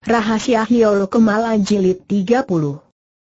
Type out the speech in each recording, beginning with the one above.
Rahasia Hiolo Kemala Jilid 30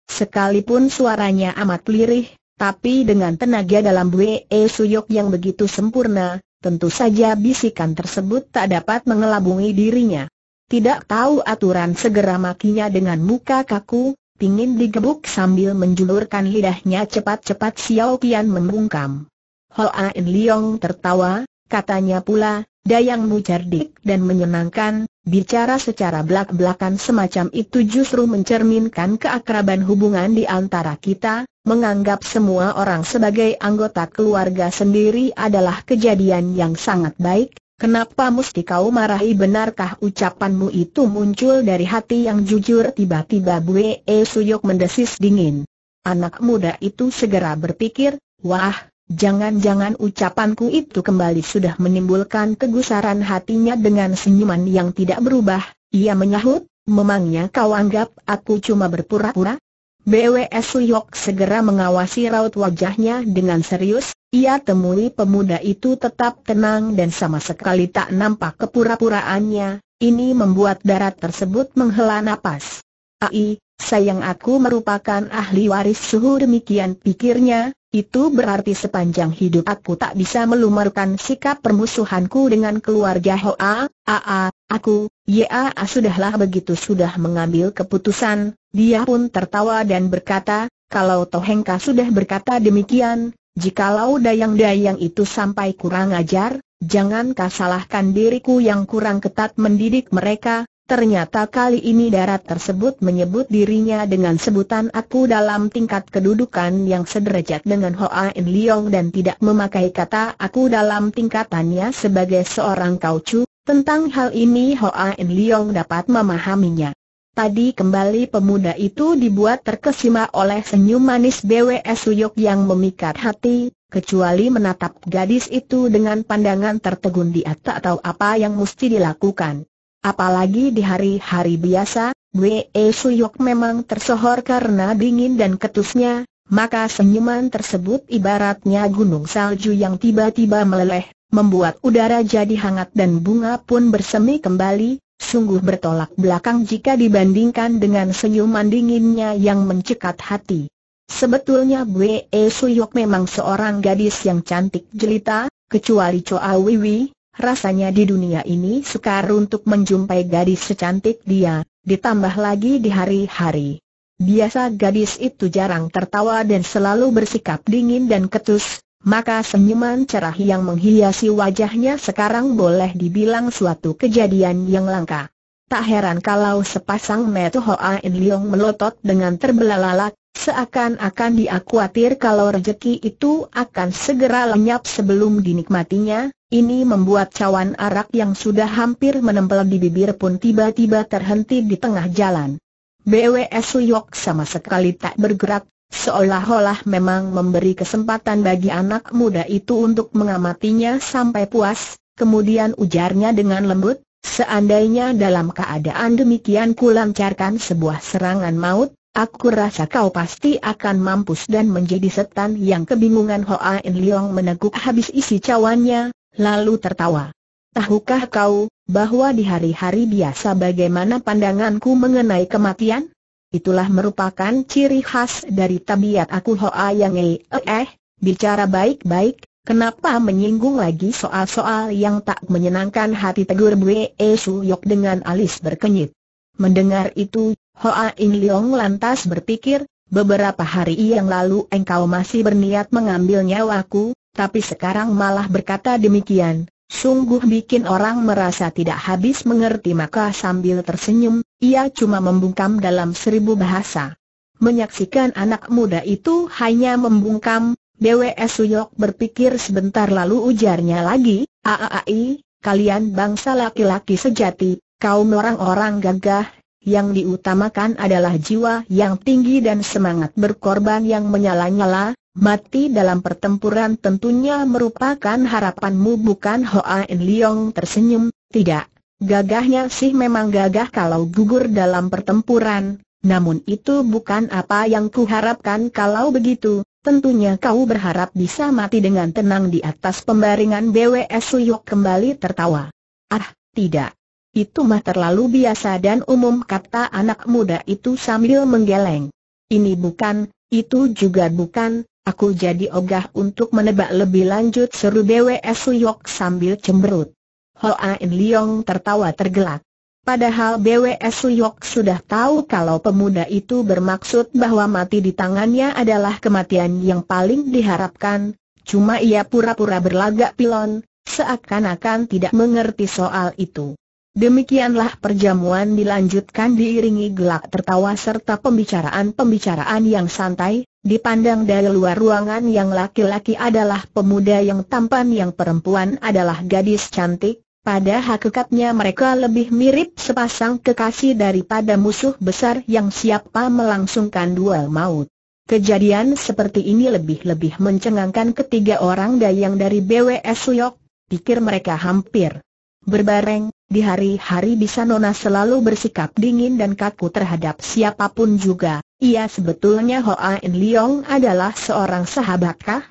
Sekalipun suaranya amat lirih, tapi dengan tenaga dalam E Suyok yang begitu sempurna, tentu saja bisikan tersebut tak dapat mengelabungi dirinya. Tidak tahu aturan segera makinya dengan muka kaku, pingin digebuk sambil menjulurkan lidahnya cepat-cepat Xiao Qian membungkam. Hoa In Leong tertawa, katanya pula, dayangmu cerdik dan menyenangkan, Bicara secara belak-belakan semacam itu justru mencerminkan keakraban hubungan di antara kita, menganggap semua orang sebagai anggota keluarga sendiri adalah kejadian yang sangat baik, Kenapa mesti kau marahi benarkah ucapanmu itu muncul dari hati yang jujur tiba-tiba Bue E Suyok mendesis dingin. Anak muda itu segera berpikir, wah, Jangan-jangan ucapanku itu kembali sudah menimbulkan kegusaran hatinya dengan senyuman yang tidak berubah, ia menyahut, memangnya kau anggap aku cuma berpura-pura? BWS Suyok segera mengawasi raut wajahnya dengan serius, ia temui pemuda itu tetap tenang dan sama sekali tak nampak kepura-puraannya, ini membuat darat tersebut menghela napas. Ai, sayang aku merupakan ahli waris suhu demikian pikirnya, itu berarti sepanjang hidup aku tak bisa melumarkan sikap permusuhanku dengan keluarga Hoa, Aa, aku, Ya, sudahlah begitu sudah mengambil keputusan, dia pun tertawa dan berkata, kalau Tohengka sudah berkata demikian, jikalau dayang-dayang itu sampai kurang ajar, jangan salahkan diriku yang kurang ketat mendidik mereka, Ternyata kali ini darat tersebut menyebut dirinya dengan sebutan aku dalam tingkat kedudukan yang sederajat dengan Hoa In Leong dan tidak memakai kata aku dalam tingkatannya sebagai seorang kaucu. Tentang hal ini Hoa In Leong dapat memahaminya. Tadi kembali pemuda itu dibuat terkesima oleh senyum manis BWS Suyok yang memikat hati, kecuali menatap gadis itu dengan pandangan tertegun di tak atau apa yang mesti dilakukan. Apalagi di hari-hari biasa, Wei Suyok memang tersohor karena dingin dan ketusnya, maka senyuman tersebut ibaratnya gunung salju yang tiba-tiba meleleh, membuat udara jadi hangat dan bunga pun bersemi kembali, sungguh bertolak belakang jika dibandingkan dengan senyuman dinginnya yang mencekat hati. Sebetulnya Wei Suyok memang seorang gadis yang cantik jelita, kecuali Choa Wiwi, Rasanya di dunia ini sukar untuk menjumpai gadis secantik dia, ditambah lagi di hari-hari. Biasa gadis itu jarang tertawa dan selalu bersikap dingin dan ketus, maka senyuman cerah yang menghiasi wajahnya sekarang boleh dibilang suatu kejadian yang langka. Tak heran kalau sepasang metu Hoa In Leong melotot dengan terbelalak, seakan-akan dia khawatir kalau rejeki itu akan segera lenyap sebelum dinikmatinya, ini membuat cawan arak yang sudah hampir menempel di bibir pun tiba-tiba terhenti di tengah jalan. BWS Suyok sama sekali tak bergerak, seolah-olah memang memberi kesempatan bagi anak muda itu untuk mengamatinya sampai puas, kemudian ujarnya dengan lembut, seandainya dalam keadaan demikian kulancarkan sebuah serangan maut, Aku rasa kau pasti akan mampus dan menjadi setan yang kebingungan Hoa In Leong meneguk habis isi cawannya, lalu tertawa. Tahukah kau, bahwa di hari-hari biasa bagaimana pandanganku mengenai kematian? Itulah merupakan ciri khas dari tabiat aku Hoa yang eh, eh, bicara baik-baik, kenapa menyinggung lagi soal-soal yang tak menyenangkan hati tegur Bwe Suyok dengan alis berkenyit. Mendengar itu, Hoa In Leong lantas berpikir, beberapa hari yang lalu engkau masih berniat mengambil nyawaku, tapi sekarang malah berkata demikian, sungguh bikin orang merasa tidak habis mengerti maka sambil tersenyum, ia cuma membungkam dalam seribu bahasa. Menyaksikan anak muda itu hanya membungkam, BWS Suyok berpikir sebentar lalu ujarnya lagi, aai, kalian bangsa laki-laki sejati, kaum orang-orang gagah, yang diutamakan adalah jiwa yang tinggi dan semangat berkorban yang menyala-nyala, Mati dalam pertempuran tentunya merupakan harapanmu bukan Hoa In Leong tersenyum, tidak. Gagahnya sih memang gagah kalau gugur dalam pertempuran, namun itu bukan apa yang kuharapkan kalau begitu, tentunya kau berharap bisa mati dengan tenang di atas pembaringan BWS Suyuk kembali tertawa. Ah, tidak. Itu mah terlalu biasa dan umum kata anak muda itu sambil menggeleng. Ini bukan, itu juga bukan, Aku jadi ogah untuk menebak lebih lanjut seru BWS Suyok sambil cemberut. Ain Liong tertawa tergelak. Padahal BWS Suyok sudah tahu kalau pemuda itu bermaksud bahwa mati di tangannya adalah kematian yang paling diharapkan, cuma ia pura-pura berlagak pilon, seakan-akan tidak mengerti soal itu. Demikianlah perjamuan dilanjutkan diiringi gelak tertawa serta pembicaraan-pembicaraan yang santai, Dipandang dari luar ruangan yang laki-laki adalah pemuda yang tampan yang perempuan adalah gadis cantik, pada hakikatnya mereka lebih mirip sepasang kekasih daripada musuh besar yang siapa melangsungkan duel maut. Kejadian seperti ini lebih-lebih mencengangkan ketiga orang dayang dari BWS Suyok, pikir mereka hampir berbareng, di hari-hari bisa Nona selalu bersikap dingin dan kaku terhadap siapapun juga. Ia sebetulnya Hoa In Leong adalah seorang sahabatkah? kah?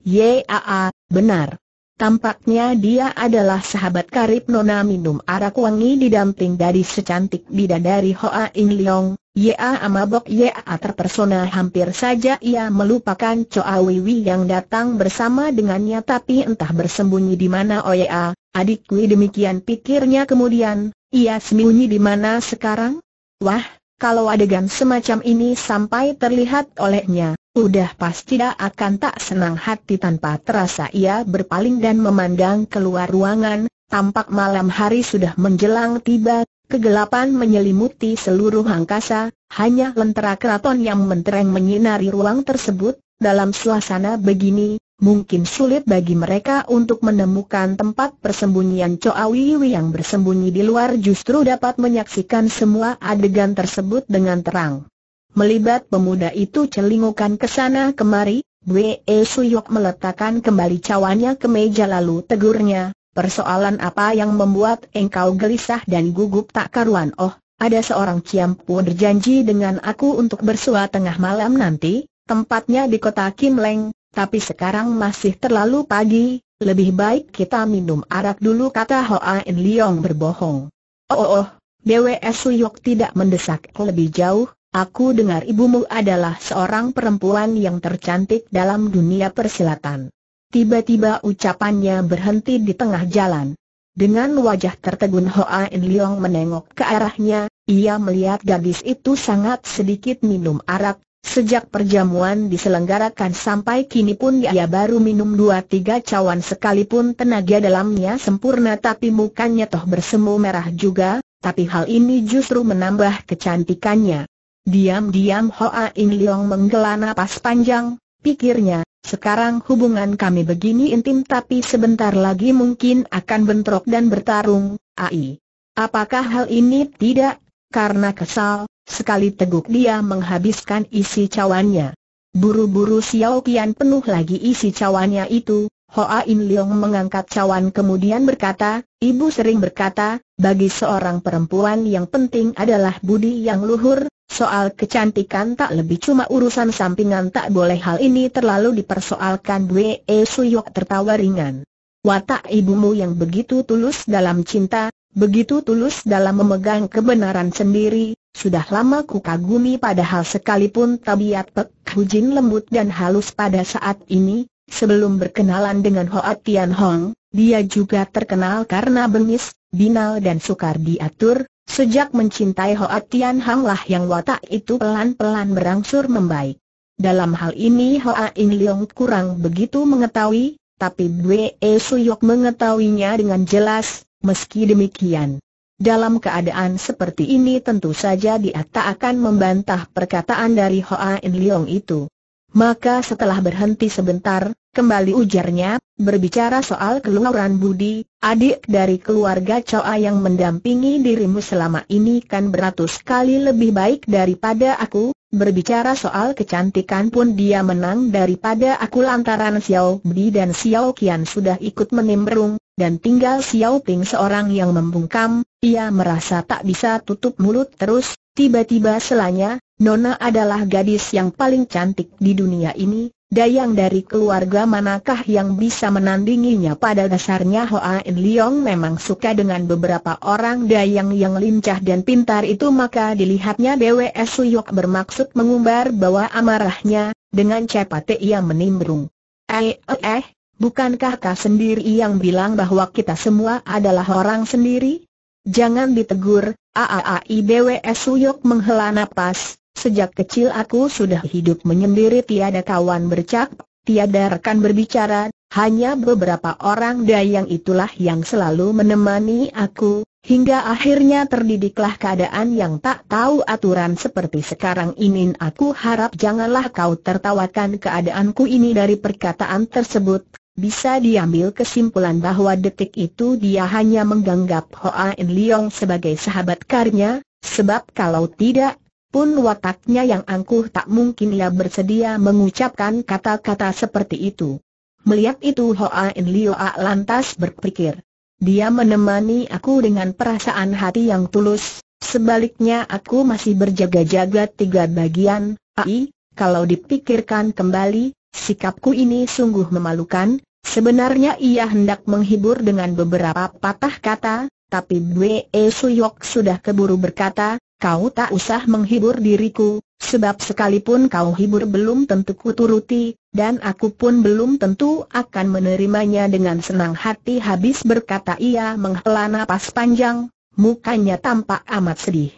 Yaa, benar. Tampaknya dia adalah sahabat karib Nona minum arak wangi didamping dari secantik bidadari Hoa In Leong. Yaa amabok Yaa terpersona hampir saja ia melupakan Choa Wiwi yang datang bersama dengannya tapi entah bersembunyi di mana Oh ya adikku demikian pikirnya kemudian, ia sembunyi di mana sekarang? Wah, kalau adegan semacam ini sampai terlihat olehnya, udah pasti dia akan tak senang hati tanpa terasa ia berpaling dan memandang keluar ruangan, tampak malam hari sudah menjelang tiba, kegelapan menyelimuti seluruh angkasa, hanya lentera keraton yang mentereng menyinari ruang tersebut, dalam suasana begini, mungkin sulit bagi mereka untuk menemukan tempat persembunyian Choa Wiwi yang bersembunyi di luar justru dapat menyaksikan semua adegan tersebut dengan terang. Melibat pemuda itu celingukan ke sana kemari, Wei e Suyok meletakkan kembali cawannya ke meja lalu tegurnya, persoalan apa yang membuat engkau gelisah dan gugup tak karuan oh, ada seorang Ciampu berjanji dengan aku untuk bersua tengah malam nanti, tempatnya di kota Kim Leng, tapi sekarang masih terlalu pagi, lebih baik kita minum arak dulu kata Hoa In Liang berbohong. Oh oh oh, BWS Suyok tidak mendesak lebih jauh, aku dengar ibumu adalah seorang perempuan yang tercantik dalam dunia persilatan. Tiba-tiba ucapannya berhenti di tengah jalan. Dengan wajah tertegun Hoa In Liang menengok ke arahnya, ia melihat gadis itu sangat sedikit minum arak, Sejak perjamuan diselenggarakan sampai kini pun ia baru minum dua tiga cawan sekalipun tenaga dalamnya sempurna tapi mukanya toh bersemu merah juga, tapi hal ini justru menambah kecantikannya. Diam-diam Hoa In Leong menggela napas panjang, pikirnya, sekarang hubungan kami begini intim tapi sebentar lagi mungkin akan bentrok dan bertarung, ai. Apakah hal ini tidak karena kesal, sekali teguk dia menghabiskan isi cawannya. Buru-buru Xiao Qian penuh lagi isi cawannya itu, Hoa In Leong mengangkat cawan kemudian berkata, Ibu sering berkata, bagi seorang perempuan yang penting adalah budi yang luhur, soal kecantikan tak lebih cuma urusan sampingan tak boleh hal ini terlalu dipersoalkan E Suyok tertawa ringan. Watak ibumu yang begitu tulus dalam cinta, Begitu tulus dalam memegang kebenaran sendiri, sudah lama ku kagumi padahal sekalipun tabiat Pek Hujin lembut dan halus pada saat ini, sebelum berkenalan dengan Hoa Tian Hong, dia juga terkenal karena bengis, binal dan sukar diatur, sejak mencintai Hoa Tian Hong lah yang watak itu pelan-pelan berangsur membaik. Dalam hal ini Hoa In Leong kurang begitu mengetahui, tapi Bwe e Suyok mengetahuinya dengan jelas, Meski demikian, dalam keadaan seperti ini tentu saja dia tak akan membantah perkataan dari Hoa In Leong itu. Maka setelah berhenti sebentar, kembali ujarnya, berbicara soal keluaran Budi, adik dari keluarga Choa yang mendampingi dirimu selama ini kan beratus kali lebih baik daripada aku, berbicara soal kecantikan pun dia menang daripada aku lantaran Xiao Budi dan Xiao Qian sudah ikut menimbrung, dan tinggal Xiao Ping seorang yang membungkam, ia merasa tak bisa tutup mulut terus, tiba-tiba selanya, Nona adalah gadis yang paling cantik di dunia ini, dayang dari keluarga manakah yang bisa menandinginya pada dasarnya Hoa In Leong memang suka dengan beberapa orang dayang yang lincah dan pintar itu maka dilihatnya BWS Suyok bermaksud mengumbar bahwa amarahnya, dengan cepat ia menimbrung. Eh eh eh, Bukankah kau sendiri yang bilang bahwa kita semua adalah orang sendiri? Jangan ditegur, AAAIBWS Suyok menghela nafas. sejak kecil aku sudah hidup menyendiri tiada kawan bercak, tiada rekan berbicara, hanya beberapa orang dayang itulah yang selalu menemani aku, hingga akhirnya terdidiklah keadaan yang tak tahu aturan seperti sekarang ini aku harap janganlah kau tertawakan keadaanku ini dari perkataan tersebut, bisa diambil kesimpulan bahwa detik itu dia hanya menganggap Hoa In Leong sebagai sahabat karnya, sebab kalau tidak, pun wataknya yang angkuh tak mungkin ia bersedia mengucapkan kata-kata seperti itu. Melihat itu Hoa In Lioa lantas berpikir. Dia menemani aku dengan perasaan hati yang tulus, sebaliknya aku masih berjaga-jaga tiga bagian, ai, kalau dipikirkan kembali, Sikapku ini sungguh memalukan, sebenarnya ia hendak menghibur dengan beberapa patah kata, tapi Dwe e Suyok sudah keburu berkata, kau tak usah menghibur diriku, sebab sekalipun kau hibur belum tentu kuturuti, dan aku pun belum tentu akan menerimanya dengan senang hati habis berkata ia menghela napas panjang, mukanya tampak amat sedih.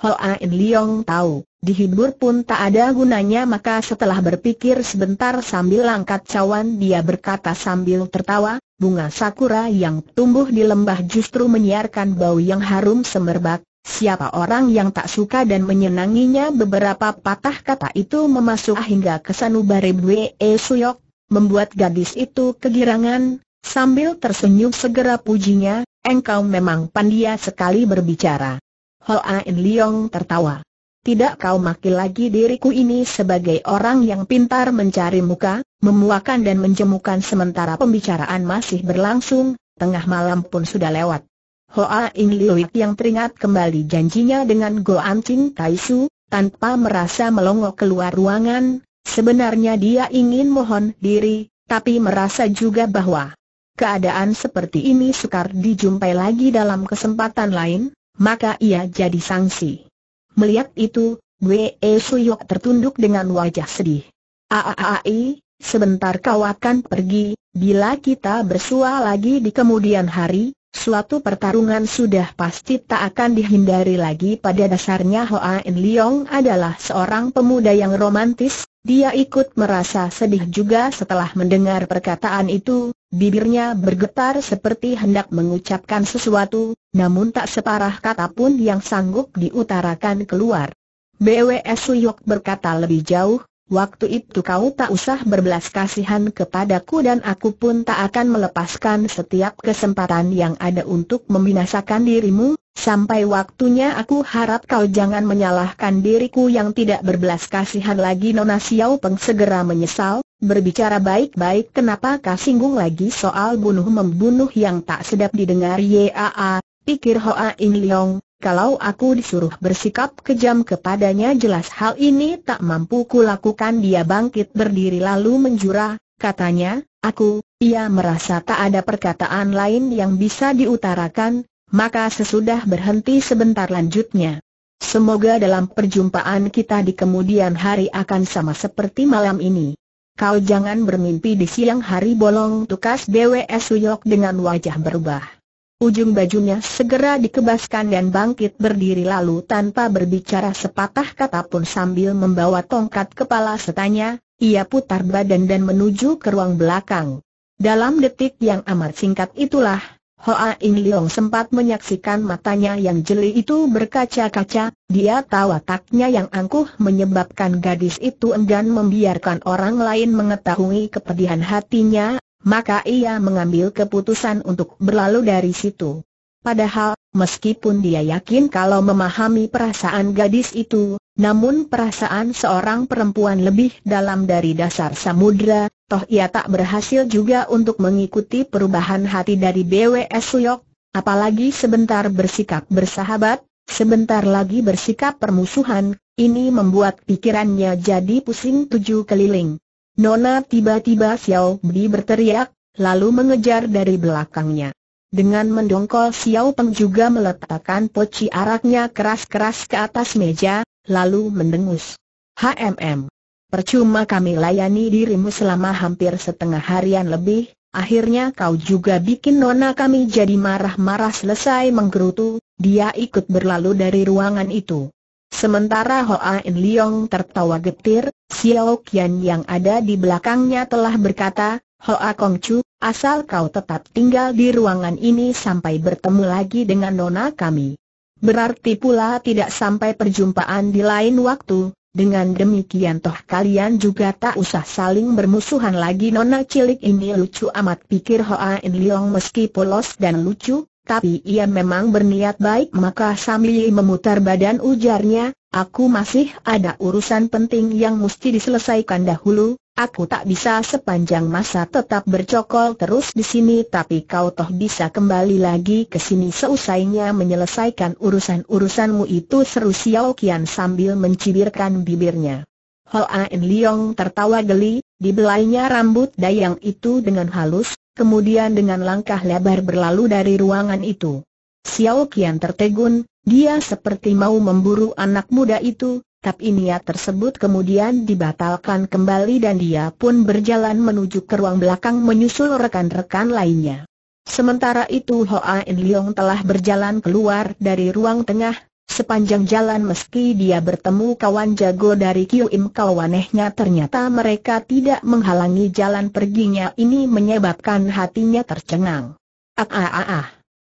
Hoa In Leong tahu, Dihibur pun tak ada gunanya maka setelah berpikir sebentar sambil angkat cawan dia berkata sambil tertawa, bunga sakura yang tumbuh di lembah justru menyiarkan bau yang harum semerbak, siapa orang yang tak suka dan menyenanginya beberapa patah kata itu memasuk hingga ke sanubari Bwe e Suyok, membuat gadis itu kegirangan, sambil tersenyum segera pujinya, engkau memang pandia sekali berbicara. Hoa In Leong tertawa tidak kau maki lagi diriku ini sebagai orang yang pintar mencari muka, memuakan dan menjemukan sementara pembicaraan masih berlangsung, tengah malam pun sudah lewat. Hoa In Liuik yang teringat kembali janjinya dengan Go Ching Kaisu, tanpa merasa melongo keluar ruangan, sebenarnya dia ingin mohon diri, tapi merasa juga bahwa keadaan seperti ini sukar dijumpai lagi dalam kesempatan lain, maka ia jadi sanksi. Melihat itu, Wei e Suyok tertunduk dengan wajah sedih. Aaai, sebentar kau akan pergi, bila kita bersua lagi di kemudian hari, suatu pertarungan sudah pasti tak akan dihindari lagi pada dasarnya Hoa In Leong adalah seorang pemuda yang romantis, dia ikut merasa sedih juga setelah mendengar perkataan itu, bibirnya bergetar seperti hendak mengucapkan sesuatu, namun tak separah kata pun yang sanggup diutarakan keluar. BWS Suyok berkata lebih jauh, Waktu itu kau tak usah berbelas kasihan kepadaku dan aku pun tak akan melepaskan setiap kesempatan yang ada untuk membinasakan dirimu, sampai waktunya aku harap kau jangan menyalahkan diriku yang tidak berbelas kasihan lagi Nona Xiao Peng segera menyesal, berbicara baik-baik kenapa kau singgung lagi soal bunuh-membunuh yang tak sedap didengar Yaa, pikir Hoa In Leong, kalau aku disuruh bersikap kejam kepadanya jelas hal ini tak mampu kulakukan dia bangkit berdiri lalu menjura, katanya, aku, ia merasa tak ada perkataan lain yang bisa diutarakan, maka sesudah berhenti sebentar lanjutnya. Semoga dalam perjumpaan kita di kemudian hari akan sama seperti malam ini. Kau jangan bermimpi di siang hari bolong tukas BWS Suyok dengan wajah berubah. Ujung bajunya segera dikebaskan dan bangkit berdiri lalu tanpa berbicara sepatah kata pun sambil membawa tongkat kepala setanya, ia putar badan dan menuju ke ruang belakang. Dalam detik yang amat singkat itulah, Hoa Ing Leong sempat menyaksikan matanya yang jeli itu berkaca-kaca, dia tahu taknya yang angkuh menyebabkan gadis itu enggan membiarkan orang lain mengetahui kepedihan hatinya, maka ia mengambil keputusan untuk berlalu dari situ. Padahal, meskipun dia yakin kalau memahami perasaan gadis itu, namun perasaan seorang perempuan lebih dalam dari dasar samudra, toh ia tak berhasil juga untuk mengikuti perubahan hati dari BWS Suyok, apalagi sebentar bersikap bersahabat, sebentar lagi bersikap permusuhan, ini membuat pikirannya jadi pusing tujuh keliling. Nona tiba-tiba Xiao Bi berteriak, lalu mengejar dari belakangnya. Dengan mendongkol Xiao Peng juga meletakkan poci araknya keras-keras ke atas meja, lalu mendengus. HMM. Percuma kami layani dirimu selama hampir setengah harian lebih, akhirnya kau juga bikin nona kami jadi marah-marah selesai menggerutu, dia ikut berlalu dari ruangan itu. Sementara Hoa In Leong tertawa getir, Xiao Qian yang ada di belakangnya telah berkata, Hoa Kong Chu, asal kau tetap tinggal di ruangan ini sampai bertemu lagi dengan nona kami. Berarti pula tidak sampai perjumpaan di lain waktu, dengan demikian toh kalian juga tak usah saling bermusuhan lagi nona cilik ini lucu amat pikir Hoa In Leong meski polos dan lucu, tapi ia memang berniat baik maka sambil memutar badan ujarnya, aku masih ada urusan penting yang mesti diselesaikan dahulu, aku tak bisa sepanjang masa tetap bercokol terus di sini tapi kau toh bisa kembali lagi ke sini seusainya menyelesaikan urusan-urusanmu itu seru Xiao Qian sambil mencibirkan bibirnya. Hoa En Leong tertawa geli, dibelainya rambut dayang itu dengan halus, kemudian dengan langkah lebar berlalu dari ruangan itu. Xiao Qian tertegun, dia seperti mau memburu anak muda itu, tapi niat tersebut kemudian dibatalkan kembali dan dia pun berjalan menuju ke ruang belakang menyusul rekan-rekan lainnya. Sementara itu Hoa In Leong telah berjalan keluar dari ruang tengah, Sepanjang jalan meski dia bertemu kawan jago dari Kiuim kawanehnya ternyata mereka tidak menghalangi jalan perginya ini menyebabkan hatinya tercengang. Ah ah ah ah.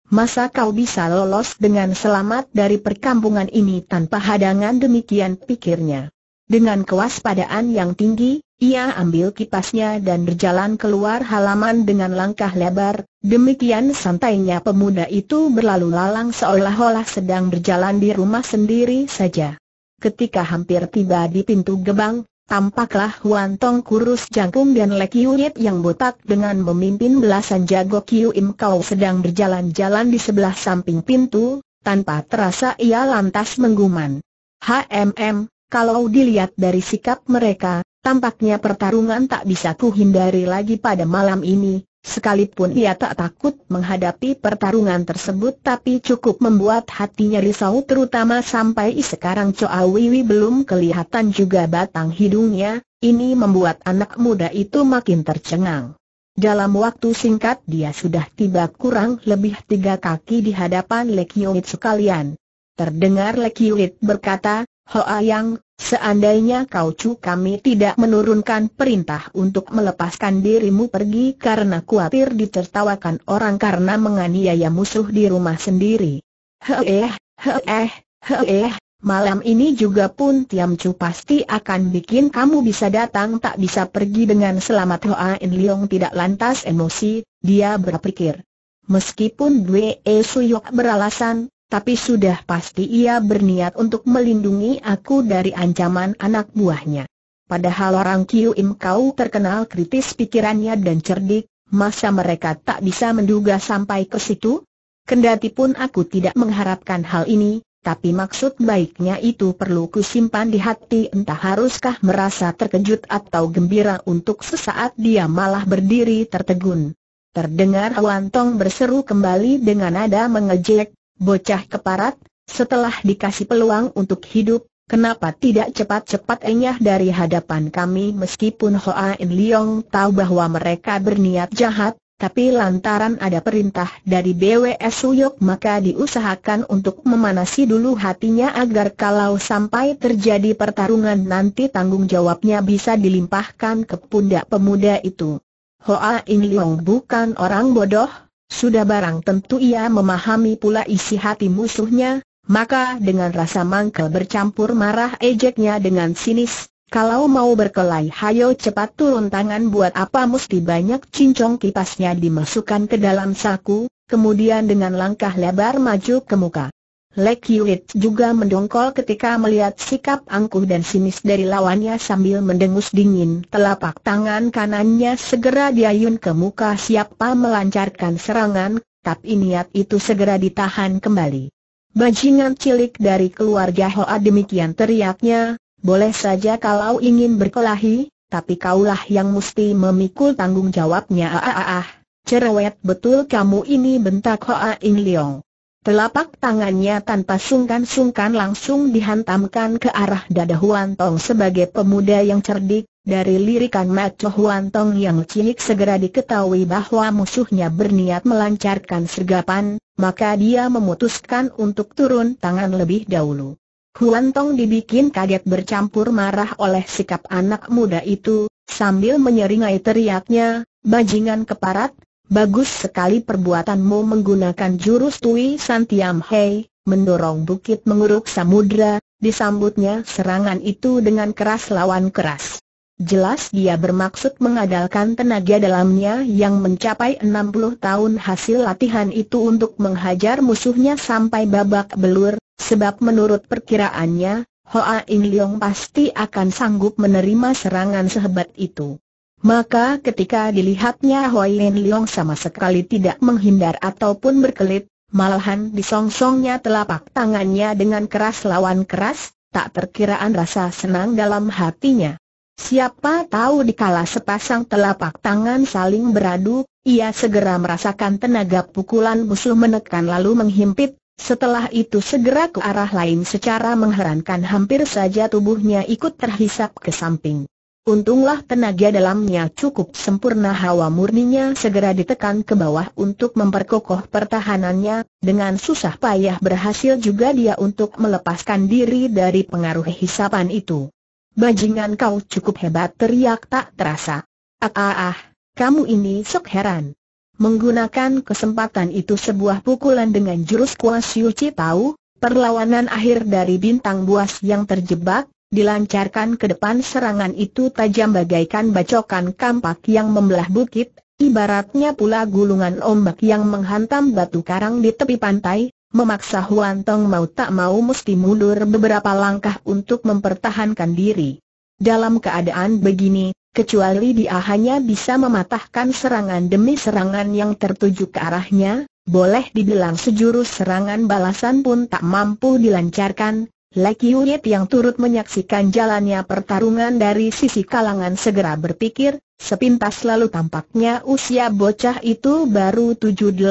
Masa kau bisa lolos dengan selamat dari perkampungan ini tanpa hadangan demikian pikirnya. Dengan kewaspadaan yang tinggi, ia ambil kipasnya dan berjalan keluar halaman dengan langkah lebar, demikian santainya pemuda itu berlalu lalang seolah-olah sedang berjalan di rumah sendiri saja. Ketika hampir tiba di pintu gebang, tampaklah Huan Tong kurus jangkung dan Lek Yuyit yang botak dengan memimpin belasan jago Kiu Im Kau sedang berjalan-jalan di sebelah samping pintu, tanpa terasa ia lantas mengguman. HMM, kalau dilihat dari sikap mereka, Tampaknya pertarungan tak bisa kuhindari lagi pada malam ini, sekalipun ia tak takut menghadapi pertarungan tersebut tapi cukup membuat hatinya risau terutama sampai sekarang Choa Wiwi belum kelihatan juga batang hidungnya, ini membuat anak muda itu makin tercengang. Dalam waktu singkat dia sudah tiba kurang lebih tiga kaki di hadapan Lekiwit sekalian. Terdengar Lekiwit berkata, Hoa Yang, seandainya kau cu kami tidak menurunkan perintah untuk melepaskan dirimu pergi karena kuatir ditertawakan orang karena menganiaya musuh di rumah sendiri. Heeh, heeh, heeh, malam ini juga pun Tiam Chu pasti akan bikin kamu bisa datang tak bisa pergi dengan selamat Hoa In Leong tidak lantas emosi, dia berpikir. Meskipun Dwee E Suyok beralasan, tapi sudah pasti ia berniat untuk melindungi aku dari ancaman anak buahnya. Padahal orang Kiu Im Kau terkenal kritis pikirannya dan cerdik, masa mereka tak bisa menduga sampai ke situ? Kendati pun aku tidak mengharapkan hal ini, tapi maksud baiknya itu perlu kusimpan di hati entah haruskah merasa terkejut atau gembira untuk sesaat dia malah berdiri tertegun. Terdengar Wan berseru kembali dengan nada mengejek, Bocah keparat, setelah dikasih peluang untuk hidup, kenapa tidak cepat-cepat enyah dari hadapan kami meskipun Hoa In Leong tahu bahwa mereka berniat jahat, tapi lantaran ada perintah dari BWS Suyok maka diusahakan untuk memanasi dulu hatinya agar kalau sampai terjadi pertarungan nanti tanggung jawabnya bisa dilimpahkan ke pundak pemuda itu. Hoa In Leong bukan orang bodoh, sudah barang tentu ia memahami pula isi hati musuhnya, maka dengan rasa mangkel bercampur marah ejeknya dengan sinis, kalau mau berkelai, hayo cepat turun tangan buat apa mesti banyak cincong kipasnya dimasukkan ke dalam saku, kemudian dengan langkah lebar maju ke muka. Lek Yuit juga mendongkol ketika melihat sikap angkuh dan sinis dari lawannya sambil mendengus dingin. Telapak tangan kanannya segera diayun ke muka siapa melancarkan serangan, tapi niat itu segera ditahan kembali. Bajingan cilik dari keluarga Hoa demikian teriaknya, boleh saja kalau ingin berkelahi, tapi kaulah yang mesti memikul tanggung jawabnya ah, ah ah ah. Cerewet betul kamu ini bentak Hoa In Leong. Telapak tangannya tanpa sungkan-sungkan langsung dihantamkan ke arah dada Huan Tong sebagai pemuda yang cerdik, dari lirikan mata Huan Tong yang cilik segera diketahui bahwa musuhnya berniat melancarkan sergapan, maka dia memutuskan untuk turun tangan lebih dahulu. Huan Tong dibikin kaget bercampur marah oleh sikap anak muda itu, sambil menyeringai teriaknya, bajingan keparat, Bagus sekali perbuatanmu menggunakan jurus Tui San Hei, mendorong bukit menguruk samudra, disambutnya serangan itu dengan keras lawan keras. Jelas dia bermaksud mengadalkan tenaga dalamnya yang mencapai 60 tahun hasil latihan itu untuk menghajar musuhnya sampai babak belur, sebab menurut perkiraannya, Hoa In Leong pasti akan sanggup menerima serangan sehebat itu. Maka ketika dilihatnya Hoi Lin Leong sama sekali tidak menghindar ataupun berkelit, malahan disongsongnya telapak tangannya dengan keras lawan keras, tak terkiraan rasa senang dalam hatinya. Siapa tahu dikala sepasang telapak tangan saling beradu, ia segera merasakan tenaga pukulan musuh menekan lalu menghimpit, setelah itu segera ke arah lain secara mengherankan hampir saja tubuhnya ikut terhisap ke samping. Untunglah tenaga dalamnya cukup sempurna hawa murninya segera ditekan ke bawah untuk memperkokoh pertahanannya, dengan susah payah berhasil juga dia untuk melepaskan diri dari pengaruh hisapan itu. Bajingan kau cukup hebat teriak tak terasa. Ah ah ah, kamu ini sok heran. Menggunakan kesempatan itu sebuah pukulan dengan jurus kuas Chi tahu, perlawanan akhir dari bintang buas yang terjebak, Dilancarkan ke depan serangan itu tajam bagaikan bacokan kampak yang membelah bukit, ibaratnya pula gulungan ombak yang menghantam batu karang di tepi pantai, memaksa Huan Tong mau tak mau mesti mundur beberapa langkah untuk mempertahankan diri. Dalam keadaan begini, kecuali dia hanya bisa mematahkan serangan demi serangan yang tertuju ke arahnya, boleh dibilang sejurus serangan balasan pun tak mampu dilancarkan, Laki unit yang turut menyaksikan jalannya pertarungan dari sisi kalangan segera berpikir, sepintas lalu tampaknya usia bocah itu baru 7-18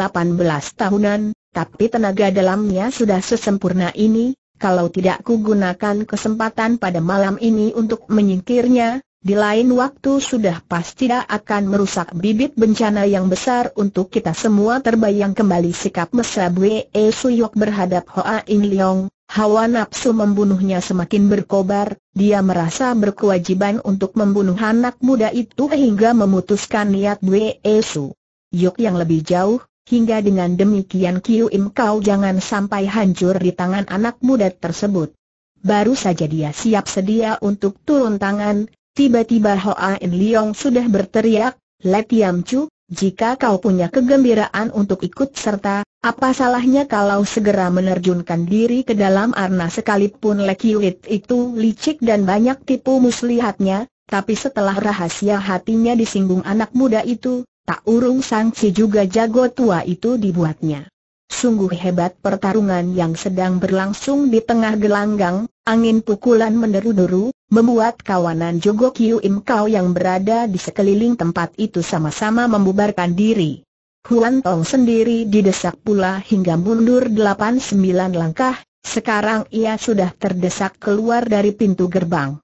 tahunan, tapi tenaga dalamnya sudah sesempurna ini, kalau tidak kugunakan kesempatan pada malam ini untuk menyingkirnya, di lain waktu sudah pasti tidak akan merusak bibit bencana yang besar untuk kita semua terbayang kembali sikap Mesra Bwe Suyok berhadap Hoa In Leong, Hawa nafsu membunuhnya semakin berkobar, dia merasa berkewajiban untuk membunuh anak muda itu hingga memutuskan niat Wei Su. Yuk yang lebih jauh, hingga dengan demikian Kiu Im kau jangan sampai hancur di tangan anak muda tersebut. Baru saja dia siap sedia untuk turun tangan, tiba-tiba Hoa In Leong sudah berteriak, Let Yam Chu, jika kau punya kegembiraan untuk ikut serta, apa salahnya kalau segera menerjunkan diri ke dalam arna sekalipun Lekiwit itu licik dan banyak tipu muslihatnya, tapi setelah rahasia hatinya disinggung anak muda itu, tak urung sangsi juga jago tua itu dibuatnya. Sungguh hebat pertarungan yang sedang berlangsung di tengah gelanggang, angin pukulan menderu-deru, membuat kawanan Jogo Kiu Im Kau yang berada di sekeliling tempat itu sama-sama membubarkan diri. Huan Tong sendiri didesak pula hingga mundur 8-9 langkah, sekarang ia sudah terdesak keluar dari pintu gerbang.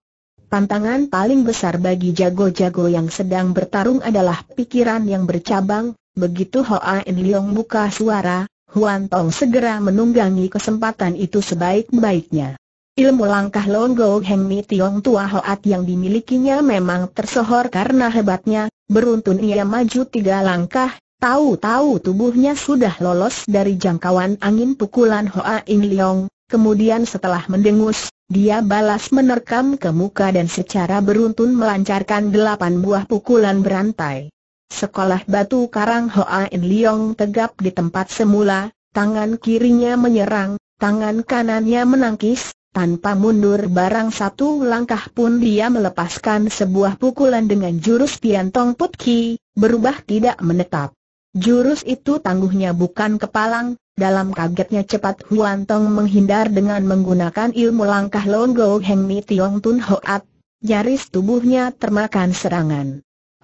Pantangan paling besar bagi jago-jago yang sedang bertarung adalah pikiran yang bercabang, begitu Hoa En Leong buka suara, Huan Tong segera menunggangi kesempatan itu sebaik-baiknya. Ilmu langkah Longgo Heng Mi Tiong Tua Hoat yang dimilikinya memang tersohor karena hebatnya, beruntun ia maju tiga langkah, Tahu-tahu tubuhnya sudah lolos dari jangkauan angin pukulan Hoa In Leong, kemudian setelah mendengus, dia balas menerkam ke muka dan secara beruntun melancarkan delapan buah pukulan berantai. Sekolah batu karang Hoa In Leong tegap di tempat semula, tangan kirinya menyerang, tangan kanannya menangkis, tanpa mundur barang satu langkah pun dia melepaskan sebuah pukulan dengan jurus Piantong Putki, berubah tidak menetap. Jurus itu tangguhnya bukan kepalang, dalam kagetnya cepat Huan Tong menghindar dengan menggunakan ilmu langkah Longgo Heng Mi Tiong Tun Hoat, nyaris tubuhnya termakan serangan.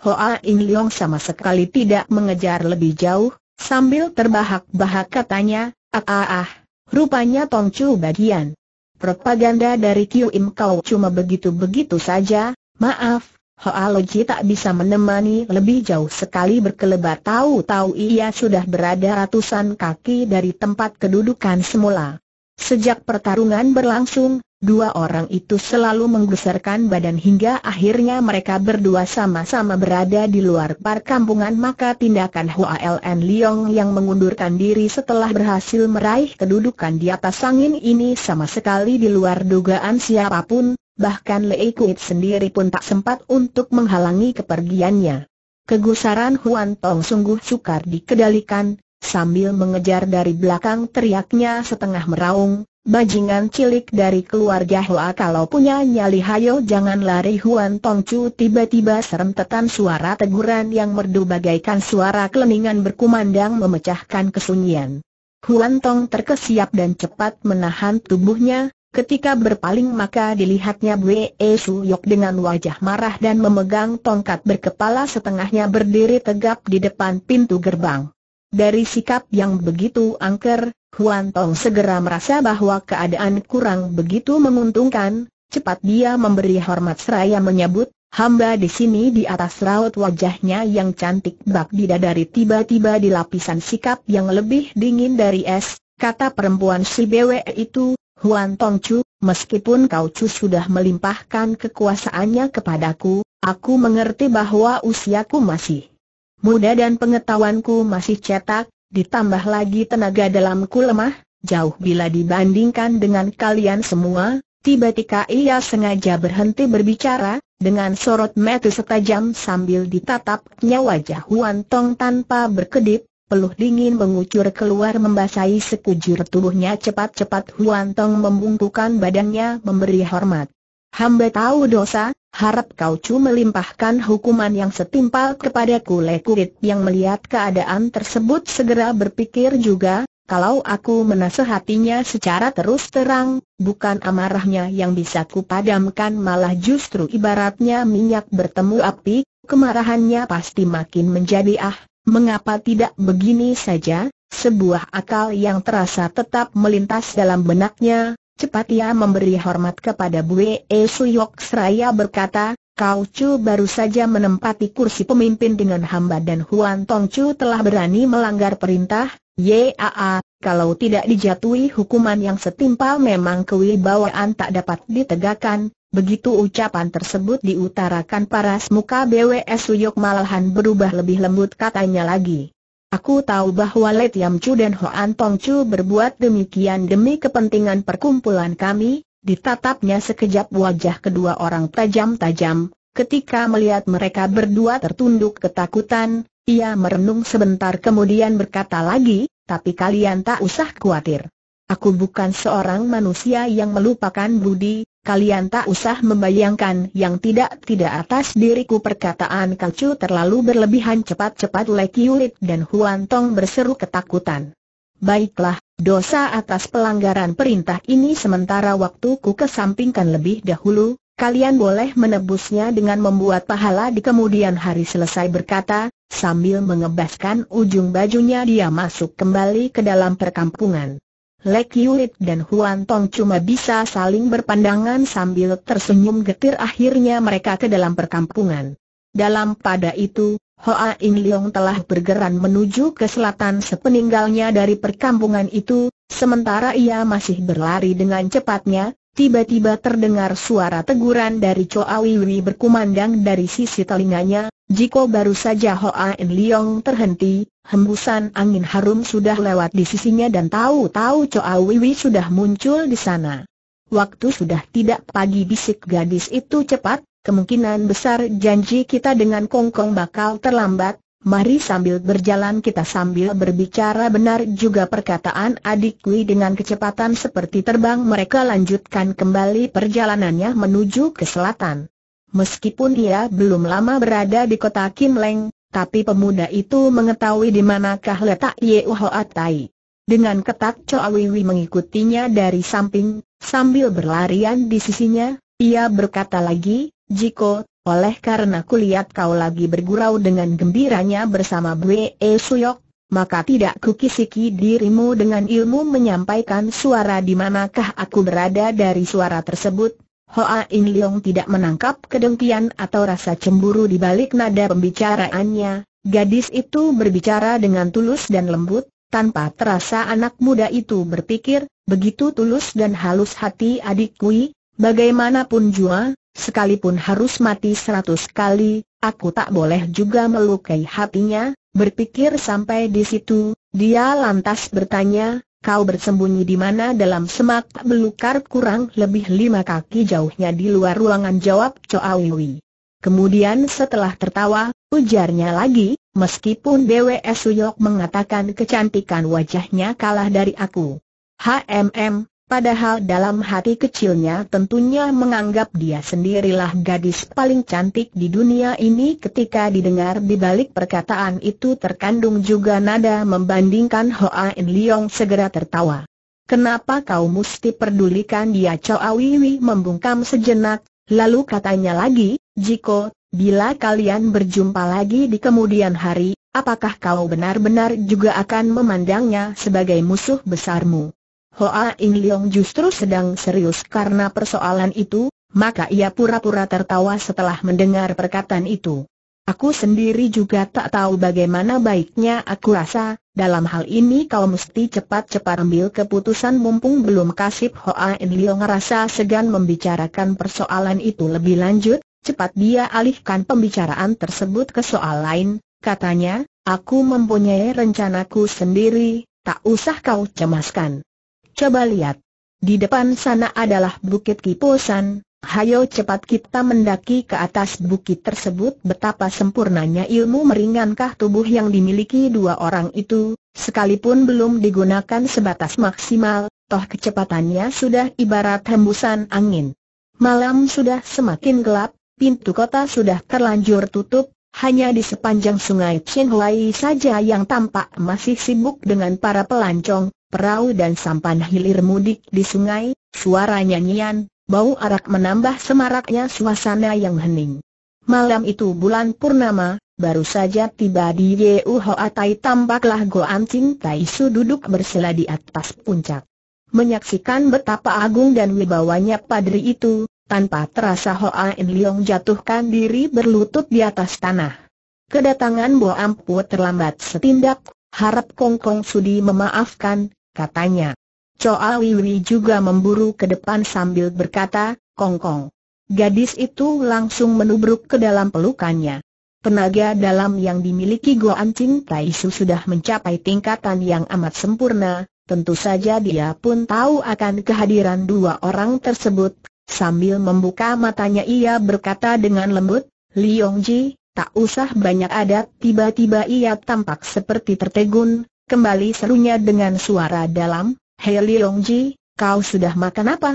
Hoa Ing Leong sama sekali tidak mengejar lebih jauh, sambil terbahak-bahak katanya, ah ah ah, rupanya Tong Chu bagian. Propaganda dari Kiu Im Kau cuma begitu-begitu saja, maaf, Hoaloji tak bisa menemani lebih jauh sekali berkelebat tahu-tahu ia sudah berada ratusan kaki dari tempat kedudukan semula. Sejak pertarungan berlangsung, dua orang itu selalu menggeserkan badan hingga akhirnya mereka berdua sama-sama berada di luar perkampungan maka tindakan Hua Ln Leong yang mengundurkan diri setelah berhasil meraih kedudukan di atas angin ini sama sekali di luar dugaan siapapun, bahkan Lei Kuit sendiri pun tak sempat untuk menghalangi kepergiannya. Kegusaran Huan Tong sungguh sukar dikendalikan, sambil mengejar dari belakang teriaknya setengah meraung, bajingan cilik dari keluarga Hua kalau punya nyali hayo jangan lari Huan Tong Chu tiba-tiba serentetan suara teguran yang merdu bagaikan suara keleningan berkumandang memecahkan kesunyian. Huan Tong terkesiap dan cepat menahan tubuhnya, Ketika berpaling maka dilihatnya Bwe Suyok dengan wajah marah dan memegang tongkat berkepala setengahnya berdiri tegap di depan pintu gerbang. Dari sikap yang begitu angker, Huan Tong segera merasa bahwa keadaan kurang begitu menguntungkan, cepat dia memberi hormat seraya menyebut, hamba di sini di atas raut wajahnya yang cantik bak bidadari tiba-tiba di lapisan sikap yang lebih dingin dari es, kata perempuan si Bwe e itu, Huan Tong Chu, meskipun Kau chu sudah melimpahkan kekuasaannya kepadaku, aku mengerti bahwa usiaku masih muda dan pengetahuanku masih cetak, ditambah lagi tenaga dalamku lemah, jauh bila dibandingkan dengan kalian semua, Tiba-tiba ia sengaja berhenti berbicara, dengan sorot mata setajam sambil ditatapnya wajah Huan Tong tanpa berkedip, Peluh dingin mengucur keluar membasahi sekujur tubuhnya cepat-cepat Huan Tong membungkukan badannya memberi hormat. Hamba tahu dosa, harap kau cuma melimpahkan hukuman yang setimpal kepada kepadaku kurit yang melihat keadaan tersebut segera berpikir juga, kalau aku menasehatinya secara terus terang, bukan amarahnya yang bisa kupadamkan malah justru ibaratnya minyak bertemu api, kemarahannya pasti makin menjadi ah Mengapa tidak begini saja? Sebuah akal yang terasa tetap melintas dalam benaknya, cepat ia memberi hormat kepada Bue e Suyok seraya berkata, Kau Chu baru saja menempati kursi pemimpin dengan hamba dan Huan Tong Chu telah berani melanggar perintah, YAA, kalau tidak dijatuhi hukuman yang setimpal memang kewibawaan tak dapat ditegakkan, Begitu ucapan tersebut diutarakan paras muka BWS Suyok malahan berubah lebih lembut katanya lagi. Aku tahu bahwa Let Yam Chu dan Hoan Tong Chu berbuat demikian demi kepentingan perkumpulan kami, ditatapnya sekejap wajah kedua orang tajam-tajam, ketika melihat mereka berdua tertunduk ketakutan, ia merenung sebentar kemudian berkata lagi, tapi kalian tak usah khawatir. Aku bukan seorang manusia yang melupakan budi, kalian tak usah membayangkan yang tidak-tidak atas diriku perkataan kacu terlalu berlebihan cepat-cepat Lek Yulit dan Huan Tong berseru ketakutan. Baiklah, dosa atas pelanggaran perintah ini sementara waktuku kesampingkan lebih dahulu, kalian boleh menebusnya dengan membuat pahala di kemudian hari selesai berkata, sambil mengebaskan ujung bajunya dia masuk kembali ke dalam perkampungan. Lek Yulit dan Huan Tong cuma bisa saling berpandangan sambil tersenyum getir akhirnya mereka ke dalam perkampungan. Dalam pada itu, Hoa In Leong telah bergeran menuju ke selatan sepeninggalnya dari perkampungan itu, sementara ia masih berlari dengan cepatnya, Tiba-tiba terdengar suara teguran dari Choa Wiwi berkumandang dari sisi telinganya, Jiko baru saja Hoa In Leong terhenti, hembusan angin harum sudah lewat di sisinya dan tahu-tahu Choa Wiwi sudah muncul di sana. Waktu sudah tidak pagi bisik gadis itu cepat, kemungkinan besar janji kita dengan Kongkong -Kong bakal terlambat, Mari sambil berjalan kita sambil berbicara benar juga perkataan adikku dengan kecepatan seperti terbang mereka lanjutkan kembali perjalanannya menuju ke selatan. Meskipun ia belum lama berada di kota Kim Leng, tapi pemuda itu mengetahui di manakah letak Ye Uho Atai. Dengan ketat Choa Wiwi mengikutinya dari samping, sambil berlarian di sisinya, ia berkata lagi, Jiko, oleh karena kulihat kau lagi bergurau dengan gembiranya bersama Bwe e Suyok, maka tidak kukisiki dirimu dengan ilmu menyampaikan suara di manakah aku berada dari suara tersebut. Hoa In Leong tidak menangkap kedengkian atau rasa cemburu di balik nada pembicaraannya. Gadis itu berbicara dengan tulus dan lembut, tanpa terasa anak muda itu berpikir, begitu tulus dan halus hati adik kui, bagaimanapun jua, Sekalipun harus mati seratus kali, aku tak boleh juga melukai hatinya, berpikir sampai di situ, dia lantas bertanya, kau bersembunyi di mana dalam semak belukar kurang lebih lima kaki jauhnya di luar ruangan jawab Choawiwi. Kemudian setelah tertawa, ujarnya lagi, meskipun BWS Suyok mengatakan kecantikan wajahnya kalah dari aku. HMM, Padahal dalam hati kecilnya tentunya menganggap dia sendirilah gadis paling cantik di dunia ini ketika didengar di balik perkataan itu terkandung juga nada membandingkan Hoa In Leong segera tertawa. Kenapa kau mesti pedulikan dia Chow Wiwi membungkam sejenak, lalu katanya lagi, Jiko, bila kalian berjumpa lagi di kemudian hari, Apakah kau benar-benar juga akan memandangnya sebagai musuh besarmu? Hoa In Leong justru sedang serius karena persoalan itu, maka ia pura-pura tertawa setelah mendengar perkataan itu. Aku sendiri juga tak tahu bagaimana baiknya aku rasa, dalam hal ini kau mesti cepat-cepat ambil keputusan mumpung belum kasih Hoa In Leong rasa segan membicarakan persoalan itu lebih lanjut, cepat dia alihkan pembicaraan tersebut ke soal lain, katanya, aku mempunyai rencanaku sendiri, tak usah kau cemaskan. Coba lihat. Di depan sana adalah Bukit Kiposan, hayo cepat kita mendaki ke atas bukit tersebut betapa sempurnanya ilmu meringankah tubuh yang dimiliki dua orang itu, sekalipun belum digunakan sebatas maksimal, toh kecepatannya sudah ibarat hembusan angin. Malam sudah semakin gelap, pintu kota sudah terlanjur tutup, hanya di sepanjang sungai Chenhuai saja yang tampak masih sibuk dengan para pelancong, perahu dan sampan hilir mudik di sungai, suara nyanyian, bau arak menambah semaraknya suasana yang hening. Malam itu bulan purnama, baru saja tiba di Yeu Hoa Tai tampaklah Goan Ching Tai Su duduk bersila di atas puncak. Menyaksikan betapa agung dan wibawanya padri itu, tanpa terasa Hoa In Leong jatuhkan diri berlutut di atas tanah. Kedatangan Bo Ampu terlambat setindak, harap Kong Kong Sudi memaafkan, katanya. Choa Wiwi juga memburu ke depan sambil berkata, Kong Kong. Gadis itu langsung menubruk ke dalam pelukannya. Tenaga dalam yang dimiliki Goan Ching Taisu sudah mencapai tingkatan yang amat sempurna, tentu saja dia pun tahu akan kehadiran dua orang tersebut. Sambil membuka matanya ia berkata dengan lembut, Liong Ji, tak usah banyak adat, tiba-tiba ia tampak seperti tertegun, Kembali serunya dengan suara dalam, Hei Longji, kau sudah makan apa?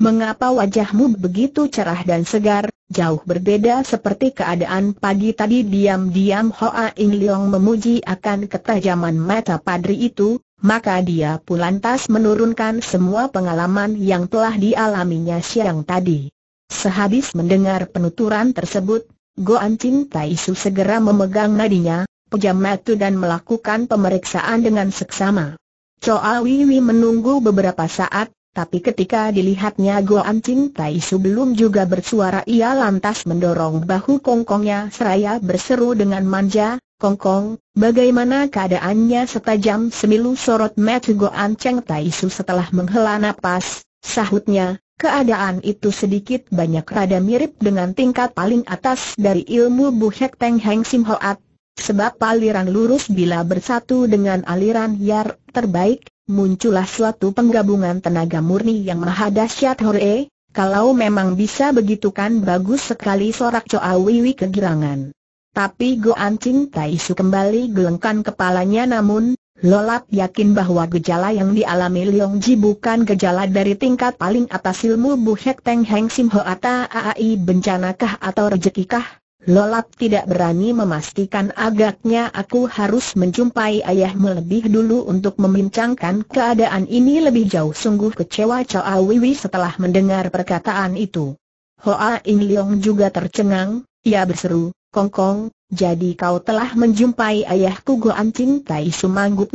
Mengapa wajahmu begitu cerah dan segar, jauh berbeda seperti keadaan pagi tadi diam-diam Hoa Ing Leong memuji akan ketajaman mata padri itu, maka dia pun lantas menurunkan semua pengalaman yang telah dialaminya siang tadi. Sehabis mendengar penuturan tersebut, Goan Chin Su segera memegang nadinya, pejam mata dan melakukan pemeriksaan dengan seksama. Choa Wiwi menunggu beberapa saat, tapi ketika dilihatnya Goan Ching Tai Su belum juga bersuara ia lantas mendorong bahu kongkongnya seraya berseru dengan manja, Kongkong, bagaimana keadaannya setajam semilu sorot mata Goan Cheng Tai Su setelah menghela napas, sahutnya, keadaan itu sedikit banyak rada mirip dengan tingkat paling atas dari ilmu Buhek Teng Heng Sim Hoat, Sebab aliran lurus bila bersatu dengan aliran yar terbaik, muncullah suatu penggabungan tenaga murni yang maha dahsyat hore, kalau memang bisa begitu kan bagus sekali sorak coa Wiwi kegirangan. Tapi Go Ching Tai kembali gelengkan kepalanya namun, Lolap yakin bahwa gejala yang dialami Leong Ji bukan gejala dari tingkat paling atas ilmu Buhek Teng Heng Sim Ho Ata Aai bencanakah atau rezekikah, Lolap tidak berani memastikan agaknya aku harus menjumpai ayahmu lebih dulu untuk membincangkan keadaan ini lebih jauh Sungguh kecewa Chow Awiwi setelah mendengar perkataan itu Hoa In Leong juga tercengang, ia berseru, Kong Kong, jadi kau telah menjumpai ayahku Goan Ching Tai Su manggut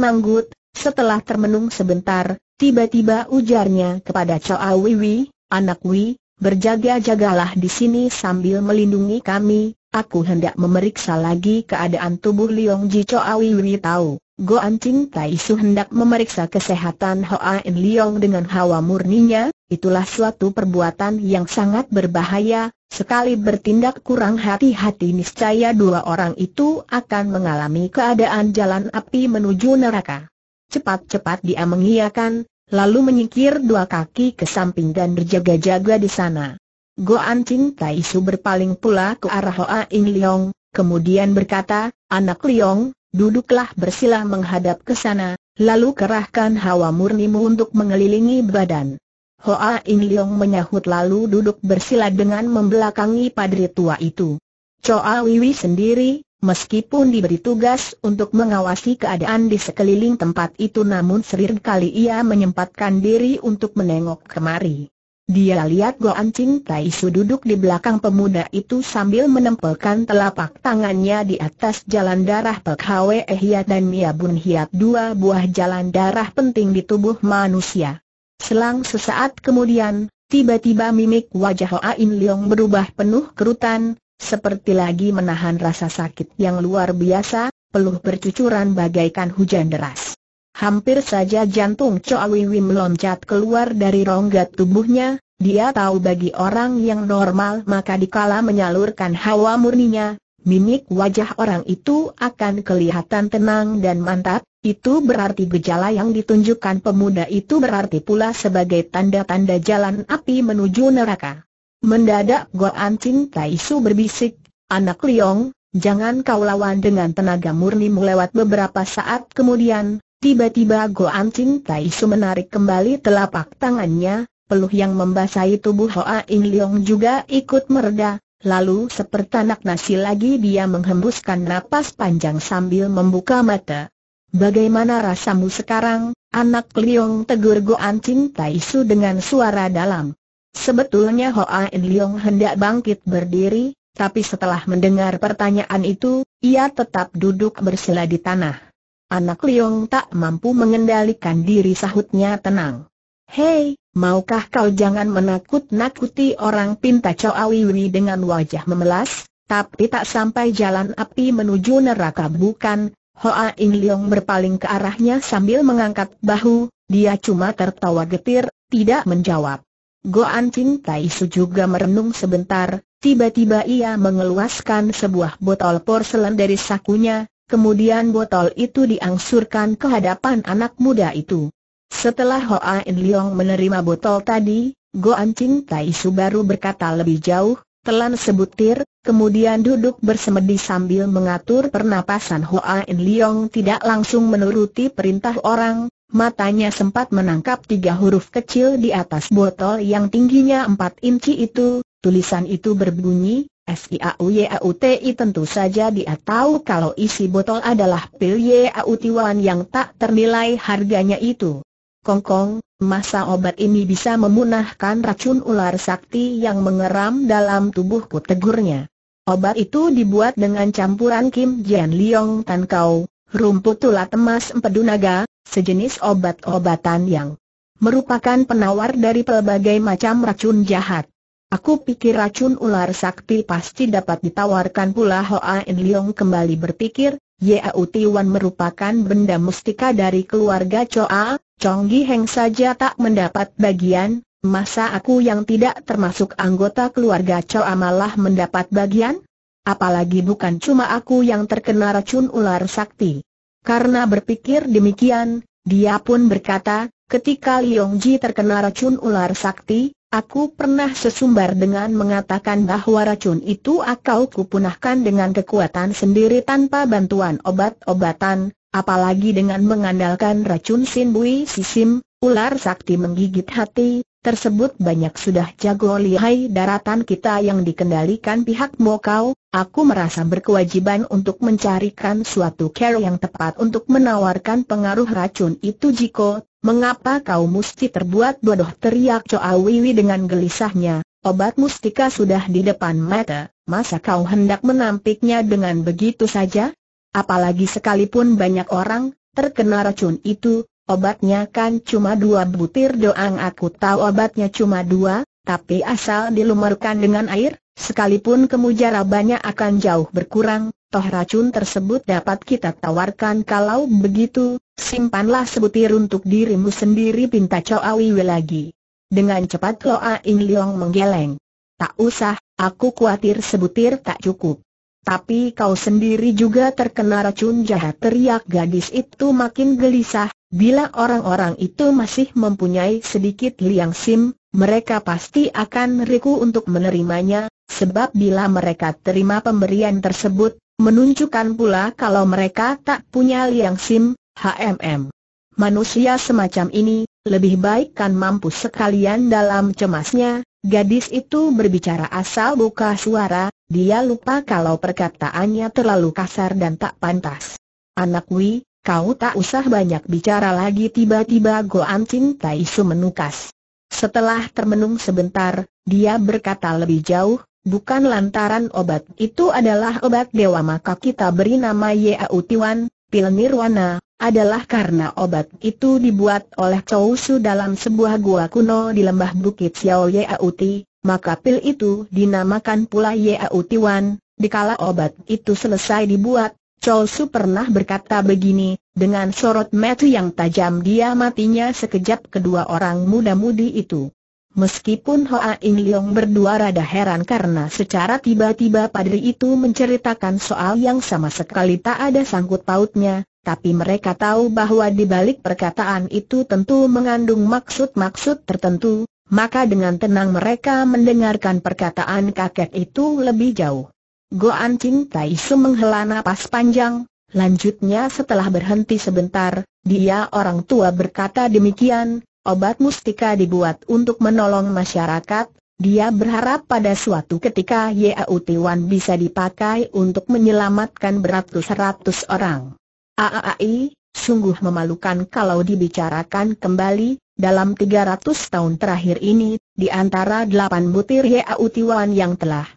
Setelah termenung sebentar, tiba-tiba ujarnya kepada Chow Awiwi, anak Wi, berjaga-jagalah di sini sambil melindungi kami, Aku hendak memeriksa lagi keadaan tubuh Liong Ji Choawi Wi tahu. Go Ching Tai Su hendak memeriksa kesehatan Hoa In Liong dengan hawa murninya, itulah suatu perbuatan yang sangat berbahaya, sekali bertindak kurang hati-hati niscaya dua orang itu akan mengalami keadaan jalan api menuju neraka. Cepat-cepat dia mengiyakan, lalu menyingkir dua kaki ke samping dan berjaga-jaga di sana. Goan Ching Tai Su berpaling pula ke arah Hoa In Leong, kemudian berkata, Anak Leong, duduklah bersila menghadap ke sana, lalu kerahkan hawa murnimu untuk mengelilingi badan. Hoa In Leong menyahut lalu duduk bersila dengan membelakangi padri tua itu. Choa Wiwi sendiri, Meskipun diberi tugas untuk mengawasi keadaan di sekeliling tempat itu namun sering kali ia menyempatkan diri untuk menengok kemari. Dia lihat Goan Ching Tai Su duduk di belakang pemuda itu sambil menempelkan telapak tangannya di atas jalan darah Pek Hwe eh Hiat dan Mia Bun Hiat dua buah jalan darah penting di tubuh manusia. Selang sesaat kemudian, tiba-tiba mimik wajah Hoa In Leong berubah penuh kerutan, seperti lagi menahan rasa sakit yang luar biasa, peluh bercucuran bagaikan hujan deras. Hampir saja jantung Chow meloncat keluar dari rongga tubuhnya, dia tahu bagi orang yang normal maka dikala menyalurkan hawa murninya, mimik wajah orang itu akan kelihatan tenang dan mantap, itu berarti gejala yang ditunjukkan pemuda itu berarti pula sebagai tanda-tanda jalan api menuju neraka. Mendadak Goan Tai Taisu berbisik, Anak Liong, jangan kau lawan dengan tenaga murnimu lewat beberapa saat kemudian, Tiba-tiba Goan Ching Su menarik kembali telapak tangannya, peluh yang membasahi tubuh Hoa In Leong juga ikut mereda, lalu seperti anak nasi lagi dia menghembuskan napas panjang sambil membuka mata. Bagaimana rasamu sekarang, anak Leong tegur Goan Ching Su dengan suara dalam. Sebetulnya Hoa In Leong hendak bangkit berdiri, tapi setelah mendengar pertanyaan itu, ia tetap duduk bersila di tanah. Anak Liong tak mampu mengendalikan diri sahutnya tenang. Hei, maukah kau jangan menakut-nakuti orang pinta Coawiwi dengan wajah memelas? Tapi tak sampai jalan api menuju neraka bukan, Hoa In Leong berpaling ke arahnya sambil mengangkat bahu, dia cuma tertawa getir, tidak menjawab. Goan Ching Tai Su juga merenung sebentar, tiba-tiba ia mengeluaskan sebuah botol porselen dari sakunya, Kemudian botol itu diangsurkan ke hadapan anak muda itu. Setelah Hoa In Leong menerima botol tadi, Go Ching Tai Su baru berkata lebih jauh, telan sebutir, kemudian duduk bersemedi sambil mengatur pernapasan Hoa In Leong tidak langsung menuruti perintah orang, matanya sempat menangkap tiga huruf kecil di atas botol yang tingginya empat inci itu, tulisan itu berbunyi, SIAUYAUTI tentu saja dia tahu kalau isi botol adalah pil Yautiwan yang tak ternilai harganya itu. Kongkong, masa obat ini bisa memunahkan racun ular sakti yang mengeram dalam tubuhku tegurnya. Obat itu dibuat dengan campuran Kim Jian Liong Tan Kau, rumput tulat emas naga, sejenis obat-obatan yang merupakan penawar dari pelbagai macam racun jahat. Aku pikir racun ular sakti pasti dapat ditawarkan pula Hoa En Leong kembali berpikir, Yau Tiwan merupakan benda mustika dari keluarga Choa, Chong Gi Heng saja tak mendapat bagian, masa aku yang tidak termasuk anggota keluarga Choa malah mendapat bagian? Apalagi bukan cuma aku yang terkena racun ular sakti. Karena berpikir demikian, dia pun berkata, ketika Liong Ji terkena racun ular sakti, Aku pernah sesumbar dengan mengatakan bahwa racun itu akau kupunahkan dengan kekuatan sendiri tanpa bantuan obat-obatan, apalagi dengan mengandalkan racun sinbui sisim, ular sakti menggigit hati, tersebut banyak sudah jago lihai daratan kita yang dikendalikan pihak Mokau, aku merasa berkewajiban untuk mencarikan suatu care yang tepat untuk menawarkan pengaruh racun itu jiko Mengapa kau mesti terbuat bodoh teriak Coa Wiwi dengan gelisahnya, obat mustika sudah di depan mata, masa kau hendak menampiknya dengan begitu saja? Apalagi sekalipun banyak orang, terkena racun itu, obatnya kan cuma dua butir doang aku tahu obatnya cuma dua, tapi asal dilumurkan dengan air, sekalipun kemujarabannya akan jauh berkurang, toh racun tersebut dapat kita tawarkan kalau begitu, simpanlah sebutir untuk dirimu sendiri pinta Coawiwe lagi. Dengan cepat Loa In Leong menggeleng. Tak usah, aku khawatir sebutir tak cukup. Tapi kau sendiri juga terkena racun jahat teriak gadis itu makin gelisah, bila orang-orang itu masih mempunyai sedikit liang sim, mereka pasti akan riku untuk menerimanya, sebab bila mereka terima pemberian tersebut, Menunjukkan pula kalau mereka tak punya liang sim, HMM. Manusia semacam ini, lebih baik kan mampus sekalian dalam cemasnya, gadis itu berbicara asal buka suara, dia lupa kalau perkataannya terlalu kasar dan tak pantas. Anak Wi, kau tak usah banyak bicara lagi tiba-tiba Goan Tai Su menukas. Setelah termenung sebentar, dia berkata lebih jauh, Bukan lantaran obat itu adalah obat dewa maka kita beri nama Yau Tiwan, pil nirwana, adalah karena obat itu dibuat oleh Chowsu Su dalam sebuah gua kuno di lembah Bukit Xiao Yau Ti, maka pil itu dinamakan pula Yau Tiwan, dikala obat itu selesai dibuat, Chowsu Su pernah berkata begini, dengan sorot metu yang tajam dia matinya sekejap kedua orang muda-mudi itu. Meskipun Hoa Ing Leong berdua rada heran karena secara tiba-tiba padri itu menceritakan soal yang sama sekali tak ada sangkut pautnya, tapi mereka tahu bahwa di balik perkataan itu tentu mengandung maksud-maksud tertentu, maka dengan tenang mereka mendengarkan perkataan kakek itu lebih jauh. Goan Ching Tai Su menghela napas panjang, lanjutnya setelah berhenti sebentar, dia orang tua berkata demikian, obat mustika dibuat untuk menolong masyarakat, dia berharap pada suatu ketika Yau Tiwan bisa dipakai untuk menyelamatkan beratus-ratus orang. Aai, sungguh memalukan kalau dibicarakan kembali, dalam 300 tahun terakhir ini, di antara delapan butir Yau Tiwan yang telah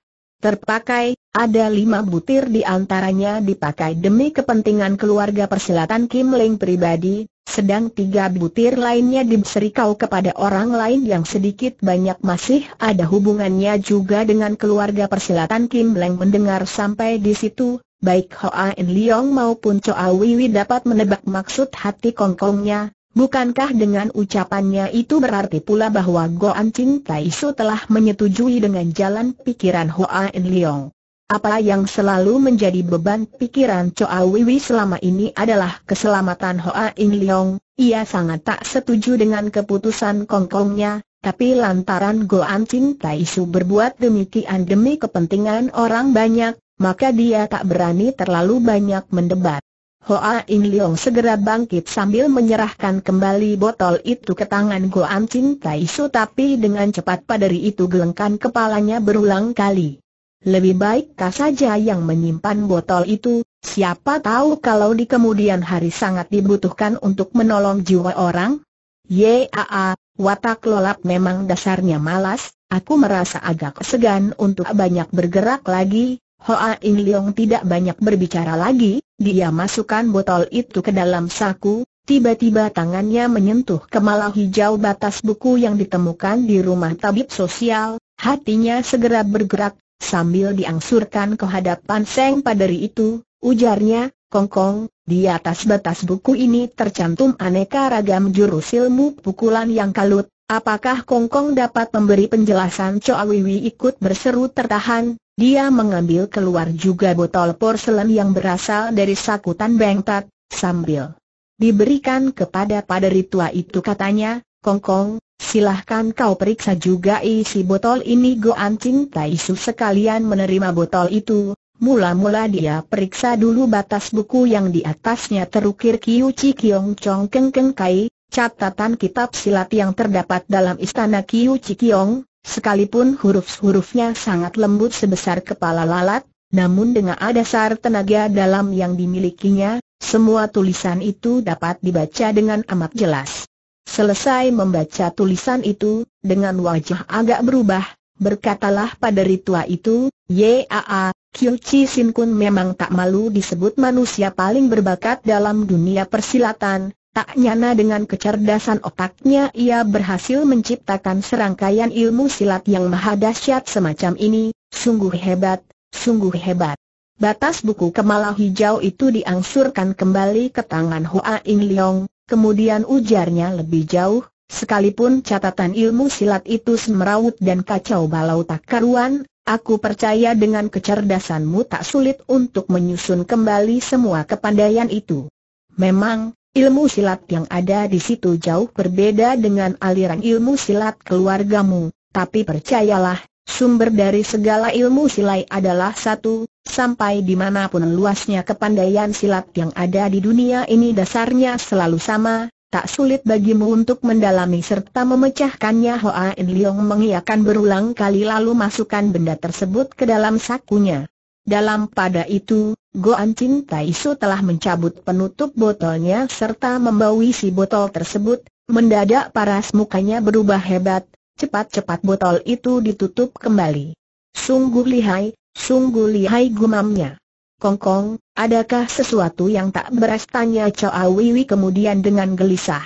terpakai, ada lima butir di antaranya dipakai demi kepentingan keluarga persilatan Kim Ling pribadi, sedang tiga butir lainnya diserikau kepada orang lain yang sedikit banyak masih ada hubungannya juga dengan keluarga persilatan Kim Ling mendengar sampai di situ, baik Hoa En Leong maupun Choa Wiwi dapat menebak maksud hati kongkongnya, Bukankah dengan ucapannya itu berarti pula bahwa Goan Ching Su telah menyetujui dengan jalan pikiran Hoa En Leong? Apa yang selalu menjadi beban pikiran Choa Wiwi selama ini adalah keselamatan Hoa In Leong. Ia sangat tak setuju dengan keputusan Kongkongnya, tapi lantaran Go An Ching Tai Su berbuat demikian demi kepentingan orang banyak, maka dia tak berani terlalu banyak mendebat. Hoa In Leong segera bangkit sambil menyerahkan kembali botol itu ke tangan Go An Ching Tai Su tapi dengan cepat pada itu gelengkan kepalanya berulang kali. Lebih baik kau saja yang menyimpan botol itu, siapa tahu kalau di kemudian hari sangat dibutuhkan untuk menolong jiwa orang? Yaa, watak lolap memang dasarnya malas, aku merasa agak segan untuk banyak bergerak lagi, Hoa In Leong tidak banyak berbicara lagi, dia masukkan botol itu ke dalam saku, Tiba-tiba tangannya menyentuh kemala hijau batas buku yang ditemukan di rumah tabib sosial, hatinya segera bergerak Sambil diangsurkan ke hadapan Seng Paderi itu, ujarnya, Kongkong, di atas batas buku ini tercantum aneka ragam jurus ilmu pukulan yang kalut, apakah Kongkong dapat memberi penjelasan Choa Wiwi ikut berseru tertahan, dia mengambil keluar juga botol porselen yang berasal dari sakutan bengtat, sambil diberikan kepada paderi tua itu katanya, Kongkong, silahkan kau periksa juga isi botol ini go ancing Tai Su sekalian menerima botol itu. Mula-mula dia periksa dulu batas buku yang di atasnya terukir Kiu Chi Kiong Chong Keng Keng Kai, catatan kitab silat yang terdapat dalam istana Kiu Chi Kiong, sekalipun huruf-hurufnya sangat lembut sebesar kepala lalat, namun dengan dasar tenaga dalam yang dimilikinya, semua tulisan itu dapat dibaca dengan amat jelas. Selesai membaca tulisan itu, dengan wajah agak berubah, berkatalah pada ritua itu, Yaa, Kyu Chi Sin Kun memang tak malu disebut manusia paling berbakat dalam dunia persilatan, tak nyana dengan kecerdasan otaknya ia berhasil menciptakan serangkaian ilmu silat yang mahadasyat semacam ini, sungguh hebat, sungguh hebat. Batas buku kemala hijau itu diangsurkan kembali ke tangan Hua Ying Leong, Kemudian ujarnya lebih jauh, sekalipun catatan ilmu silat itu semeraut dan kacau balau tak karuan, Aku percaya dengan kecerdasanmu tak sulit untuk menyusun kembali semua kepandaian itu. Memang, ilmu silat yang ada di situ jauh berbeda dengan aliran ilmu silat keluargamu, tapi percayalah, sumber dari segala ilmu silai adalah satu, Sampai dimanapun luasnya kepandaian silat yang ada di dunia ini dasarnya selalu sama, tak sulit bagimu untuk mendalami serta memecahkannya Hoa In Leong mengiakan berulang kali lalu masukkan benda tersebut ke dalam sakunya. Dalam pada itu, Goan Chin Tai telah mencabut penutup botolnya serta membawa si botol tersebut, mendadak paras mukanya berubah hebat, cepat-cepat botol itu ditutup kembali. Sungguh lihai, Sungguh lihai gumamnya. Kongkong, adakah sesuatu yang tak beres? Tanya Choa Wiwi kemudian dengan gelisah.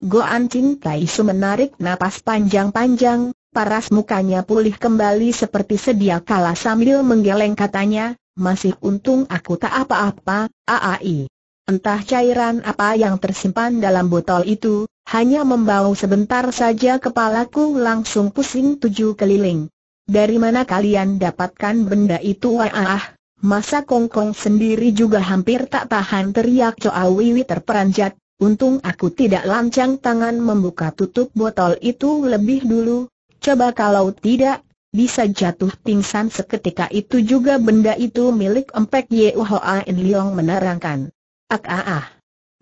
Go Cintai Su menarik napas panjang-panjang, paras mukanya pulih kembali seperti sedia kala sambil menggeleng katanya, masih untung aku tak apa-apa, aai. Entah cairan apa yang tersimpan dalam botol itu, hanya membau sebentar saja kepalaku langsung pusing tujuh keliling. Dari mana kalian dapatkan benda itu wah ah, masa kongkong -kong sendiri juga hampir tak tahan teriak Choa Wiwi terperanjat, untung aku tidak lancang tangan membuka tutup botol itu lebih dulu, coba kalau tidak, bisa jatuh pingsan seketika itu juga benda itu milik empek Ye Hoa In Leong menerangkan. Ak ah ah.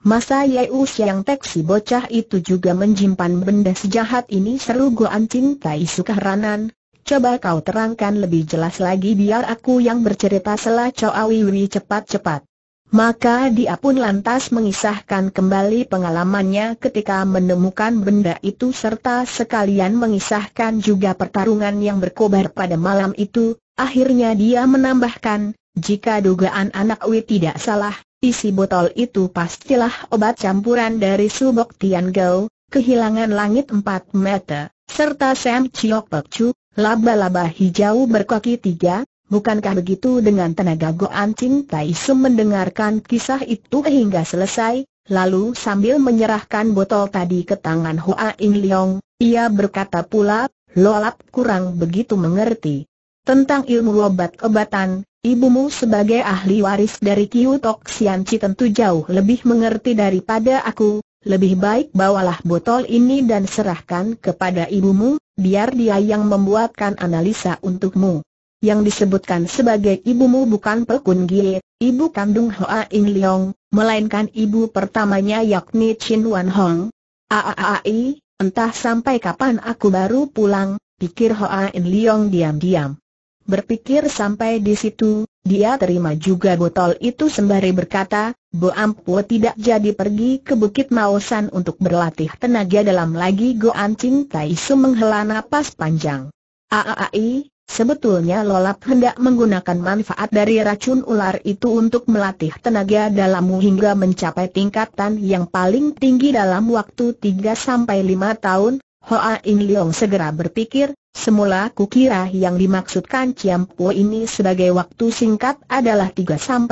Masa yeu siang teksi bocah itu juga menjimpan benda sejahat ini seru Goan Cintai Sukaranan, coba kau terangkan lebih jelas lagi biar aku yang bercerita selah Coawiwi cepat-cepat. Maka dia pun lantas mengisahkan kembali pengalamannya ketika menemukan benda itu serta sekalian mengisahkan juga pertarungan yang berkobar pada malam itu, akhirnya dia menambahkan, jika dugaan anak Wi tidak salah, isi botol itu pastilah obat campuran dari Subok Tian Gao, kehilangan langit 4 meter, serta Sam Chiok Pek Chu, Laba-laba hijau berkaki tiga, bukankah begitu dengan tenaga Goan Ching Tai Sum mendengarkan kisah itu hingga selesai, lalu sambil menyerahkan botol tadi ke tangan Hoa In Leong, ia berkata pula, Lolap kurang begitu mengerti tentang ilmu obat-obatan, Ibumu sebagai ahli waris dari Kiu Tok Sian Chi tentu jauh lebih mengerti daripada aku, lebih baik bawalah botol ini dan serahkan kepada ibumu, biar dia yang membuatkan analisa untukmu. Yang disebutkan sebagai ibumu bukan Pekun Gie, ibu kandung Hoa In Leong, melainkan ibu pertamanya yakni Chin Wan Hong. Aaai, entah sampai kapan aku baru pulang, pikir Hoa In Leong diam-diam. Berpikir sampai di situ, dia terima juga botol itu sembari berkata, Bu Ampu tidak jadi pergi ke Bukit Maosan untuk berlatih tenaga dalam lagi Go Ching Tai Su menghela napas panjang. Aai, sebetulnya Lolap hendak menggunakan manfaat dari racun ular itu untuk melatih tenaga dalammu hingga mencapai tingkatan yang paling tinggi dalam waktu 3-5 tahun. Hoa In Leong segera berpikir, semula kukira yang dimaksudkan Ciampo ini sebagai waktu singkat adalah 3-5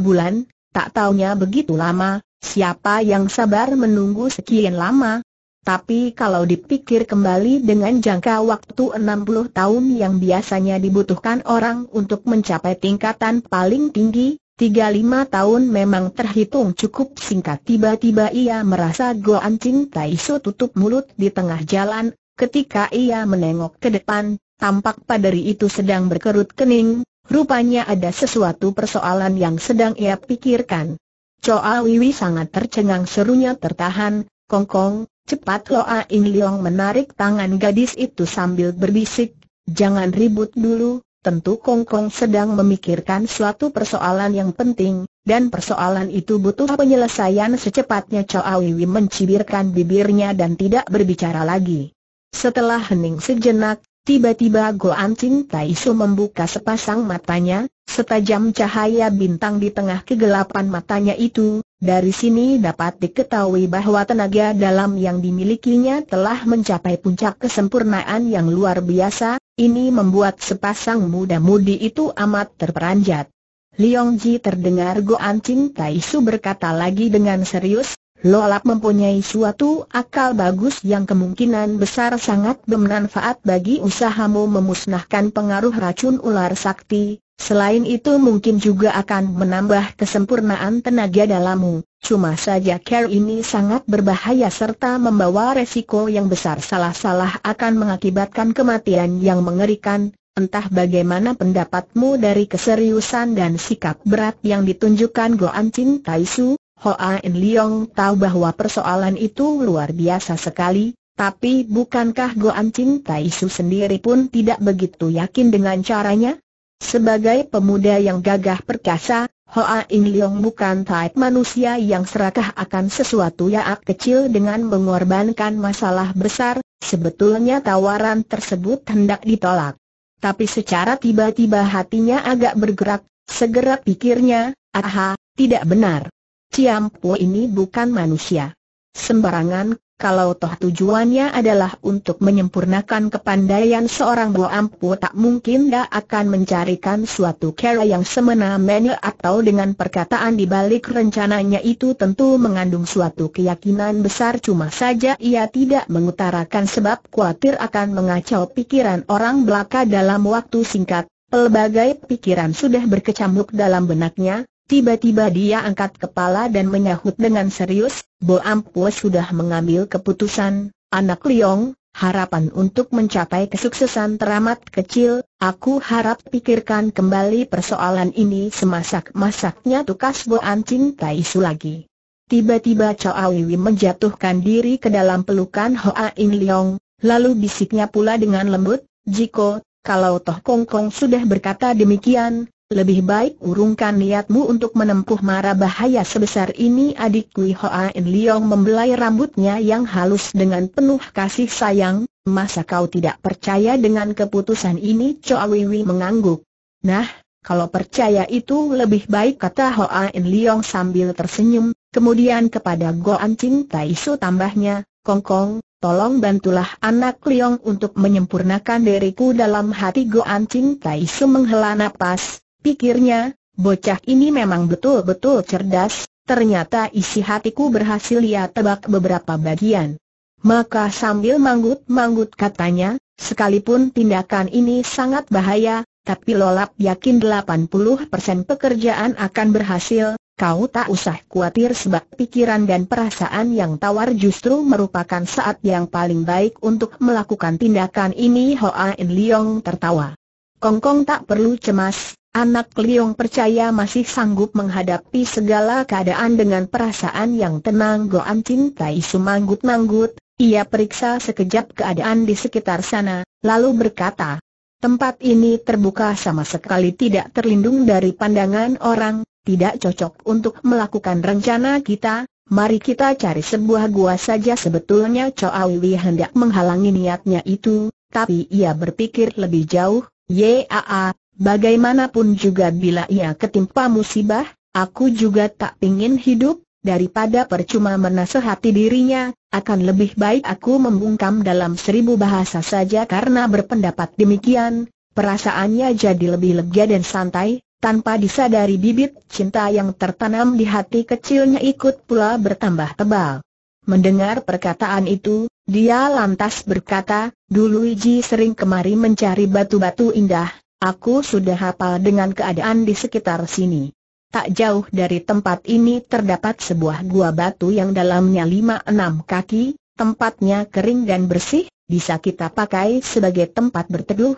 bulan, Tak taunya begitu lama, siapa yang sabar menunggu sekian lama? Tapi kalau dipikir kembali dengan jangka waktu 60 tahun yang biasanya dibutuhkan orang untuk mencapai tingkatan paling tinggi, 35 tahun memang terhitung cukup singkat tiba-tiba ia merasa Goan Ching Tai Su tutup mulut di tengah jalan, ketika ia menengok ke depan, tampak paderi itu sedang berkerut kening, Rupanya ada sesuatu persoalan yang sedang ia pikirkan. Choa Wiwi sangat tercengang serunya tertahan, Kongkong, Kong, cepat Loa In Leong menarik tangan gadis itu sambil berbisik, jangan ribut dulu, tentu Kongkong Kong sedang memikirkan suatu persoalan yang penting, dan persoalan itu butuh penyelesaian secepatnya Choa Wiwi mencibirkan bibirnya dan tidak berbicara lagi. Setelah hening sejenak, Tiba-tiba Goan Ching Taisu membuka sepasang matanya, setajam cahaya bintang di tengah kegelapan matanya itu, dari sini dapat diketahui bahwa tenaga dalam yang dimilikinya telah mencapai puncak kesempurnaan yang luar biasa, ini membuat sepasang muda-mudi itu amat terperanjat. Liong Ji terdengar Goan Ching Taisu berkata lagi dengan serius, Lolap mempunyai suatu akal bagus yang kemungkinan besar sangat bermanfaat bagi usahamu memusnahkan pengaruh racun ular sakti, selain itu mungkin juga akan menambah kesempurnaan tenaga dalammu. Cuma saja care ini sangat berbahaya serta membawa resiko yang besar salah-salah akan mengakibatkan kematian yang mengerikan, Entah bagaimana pendapatmu dari keseriusan dan sikap berat yang ditunjukkan Goan Chin Taisu, Hoa In Leong tahu bahwa persoalan itu luar biasa sekali, tapi bukankah Goan Ching Tai Su sendiri pun tidak begitu yakin dengan caranya? Sebagai pemuda yang gagah perkasa, Hoa In Leong bukan type manusia yang serakah akan sesuatu yaak kecil dengan mengorbankan masalah besar, sebetulnya tawaran tersebut hendak ditolak. Tapi secara tiba-tiba hatinya agak bergerak, segera pikirnya, aha, tidak benar. Ciam Po ini bukan manusia. Sembarangan, kalau toh tujuannya adalah untuk menyempurnakan kepandaian seorang Bo Ampu tak mungkin dia akan mencarikan suatu cara yang semena-mena atau dengan perkataan di balik rencananya itu tentu mengandung suatu keyakinan besar cuma saja ia tidak mengutarakan sebab khawatir akan mengacau pikiran orang belaka dalam waktu singkat. Pelbagai pikiran sudah berkecamuk dalam benaknya, Tiba-tiba dia angkat kepala dan menyahut dengan serius, Bo Ampue sudah mengambil keputusan, anak Liong, harapan untuk mencapai kesuksesan teramat kecil, aku harap pikirkan kembali persoalan ini semasak-masaknya tukas Bo Ancing Kaisu lagi. Tiba-tiba Chow Wiwi menjatuhkan diri ke dalam pelukan Hoa In Liong, lalu bisiknya pula dengan lembut, Jiko, kalau Toh Kong Kong sudah berkata demikian, lebih baik urungkan niatmu untuk menempuh mara bahaya sebesar ini adik Kui Hoa In Leong membelai rambutnya yang halus dengan penuh kasih sayang, masa kau tidak percaya dengan keputusan ini Choa Wiwi mengangguk. Nah, kalau percaya itu lebih baik kata Hoa In Leong sambil tersenyum, kemudian kepada Goan Ching Tai tambahnya, Kong Kong, tolong bantulah anak Leong untuk menyempurnakan diriku dalam hati Goan Ching Tai menghela napas, Pikirnya, bocah ini memang betul-betul cerdas, ternyata isi hatiku berhasil ia tebak beberapa bagian. Maka sambil manggut-manggut katanya, sekalipun tindakan ini sangat bahaya, tapi Lolap yakin 80% pekerjaan akan berhasil, kau tak usah khawatir sebab pikiran dan perasaan yang tawar justru merupakan saat yang paling baik untuk melakukan tindakan ini Hoa In Leong tertawa. Kongkong tak perlu cemas, anak Liong percaya masih sanggup menghadapi segala keadaan dengan perasaan yang tenang Goan cintai sumanggut-manggut, ia periksa sekejap keadaan di sekitar sana, lalu berkata, Tempat ini terbuka sama sekali tidak terlindung dari pandangan orang, tidak cocok untuk melakukan rencana kita, mari kita cari sebuah gua saja sebetulnya Chow Awi hendak menghalangi niatnya itu, tapi ia berpikir lebih jauh, Yaa, bagaimanapun juga bila ia ketimpa musibah, aku juga tak ingin hidup, daripada percuma menasehati dirinya, akan lebih baik aku membungkam dalam seribu bahasa saja karena berpendapat demikian, perasaannya jadi lebih lega dan santai, tanpa disadari bibit cinta yang tertanam di hati kecilnya ikut pula bertambah tebal. Mendengar perkataan itu, dia lantas berkata, dulu Iji sering kemari mencari batu-batu indah, aku sudah hafal dengan keadaan di sekitar sini. Tak jauh dari tempat ini terdapat sebuah gua batu yang dalamnya lima enam kaki, tempatnya kering dan bersih, bisa kita pakai sebagai tempat berteduh.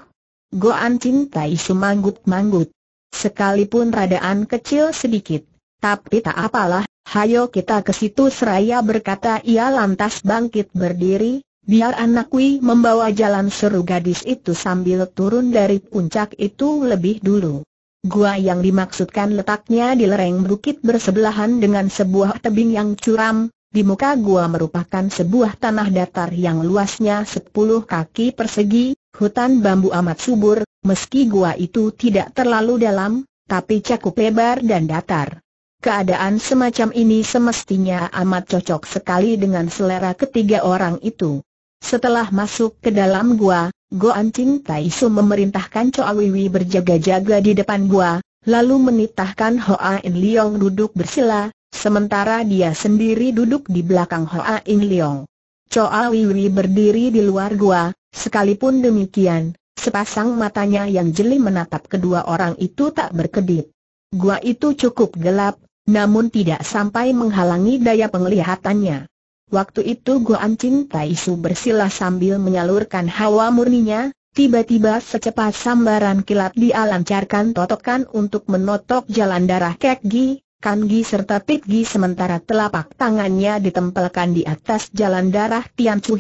Goan cintai sumanggut-manggut. Sekalipun radaan kecil sedikit, tapi tak apalah, Hayo kita ke situ seraya berkata ia lantas bangkit berdiri, biar anak Wi membawa jalan seru gadis itu sambil turun dari puncak itu lebih dulu. Gua yang dimaksudkan letaknya di lereng bukit bersebelahan dengan sebuah tebing yang curam, di muka gua merupakan sebuah tanah datar yang luasnya 10 kaki persegi, hutan bambu amat subur, meski gua itu tidak terlalu dalam, tapi cakup lebar dan datar. Keadaan semacam ini semestinya amat cocok sekali dengan selera ketiga orang itu. Setelah masuk ke dalam gua, Go Ching Tai Su memerintahkan Choa Wiwi berjaga-jaga di depan gua, lalu menitahkan Hoa In Leong duduk bersila, sementara dia sendiri duduk di belakang Hoa In Leong. Choa Wiwi berdiri di luar gua, sekalipun demikian, sepasang matanya yang jeli menatap kedua orang itu tak berkedip. Gua itu cukup gelap, namun tidak sampai menghalangi daya penglihatannya. Waktu itu gua Chin Tai Su bersilah sambil menyalurkan hawa murninya, tiba-tiba secepat sambaran kilat dia lancarkan totokan untuk menotok jalan darah Kek Gi, kan serta Pit sementara telapak tangannya ditempelkan di atas jalan darah Tian Chu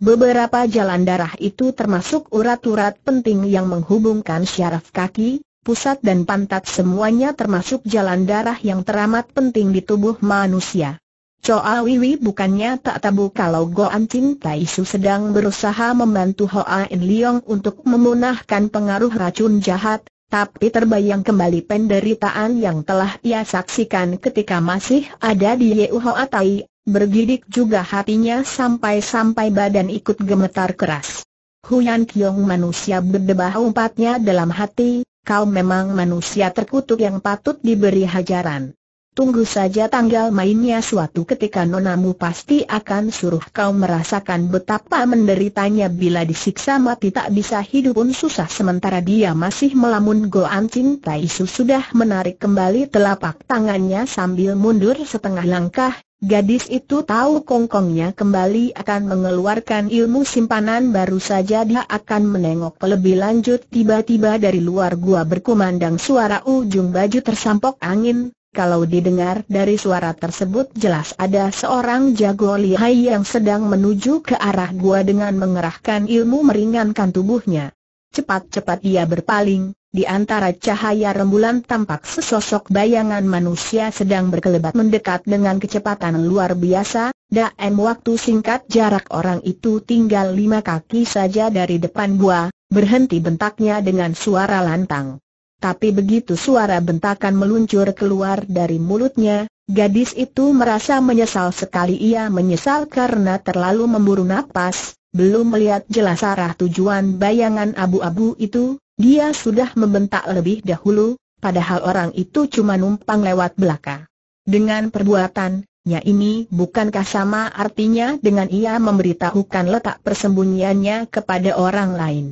Beberapa jalan darah itu termasuk urat-urat penting yang menghubungkan syaraf kaki, pusat dan pantat semuanya termasuk jalan darah yang teramat penting di tubuh manusia. Choa Wiwi bukannya tak tabu kalau Goan Chin Tai Su sedang berusaha membantu Hoa In Leong untuk memunahkan pengaruh racun jahat, tapi terbayang kembali penderitaan yang telah ia saksikan ketika masih ada di Yeu Hoa Tai, bergidik juga hatinya sampai-sampai badan ikut gemetar keras. Huyan Kiong manusia berdebah umpatnya dalam hati, kau memang manusia terkutuk yang patut diberi hajaran. Tunggu saja tanggal mainnya suatu ketika nonamu pasti akan suruh kau merasakan betapa menderitanya bila disiksa mati tak bisa hidup pun susah sementara dia masih melamun Goan Chin Tai sudah menarik kembali telapak tangannya sambil mundur setengah langkah, Gadis itu tahu kongkongnya kembali akan mengeluarkan ilmu simpanan baru saja dia akan menengok lebih lanjut tiba-tiba dari luar gua berkumandang suara ujung baju tersampok angin. Kalau didengar dari suara tersebut jelas ada seorang jago lihai yang sedang menuju ke arah gua dengan mengerahkan ilmu meringankan tubuhnya. Cepat-cepat ia berpaling, di antara cahaya rembulan tampak sesosok bayangan manusia sedang berkelebat mendekat dengan kecepatan luar biasa, Dalam waktu singkat jarak orang itu tinggal lima kaki saja dari depan gua, berhenti bentaknya dengan suara lantang. Tapi begitu suara bentakan meluncur keluar dari mulutnya, gadis itu merasa menyesal sekali ia menyesal karena terlalu memburu napas, belum melihat jelas arah tujuan bayangan abu-abu itu, dia sudah membentak lebih dahulu, padahal orang itu cuma numpang lewat belaka. Dengan perbuatannya ini bukankah sama artinya dengan ia memberitahukan letak persembunyiannya kepada orang lain?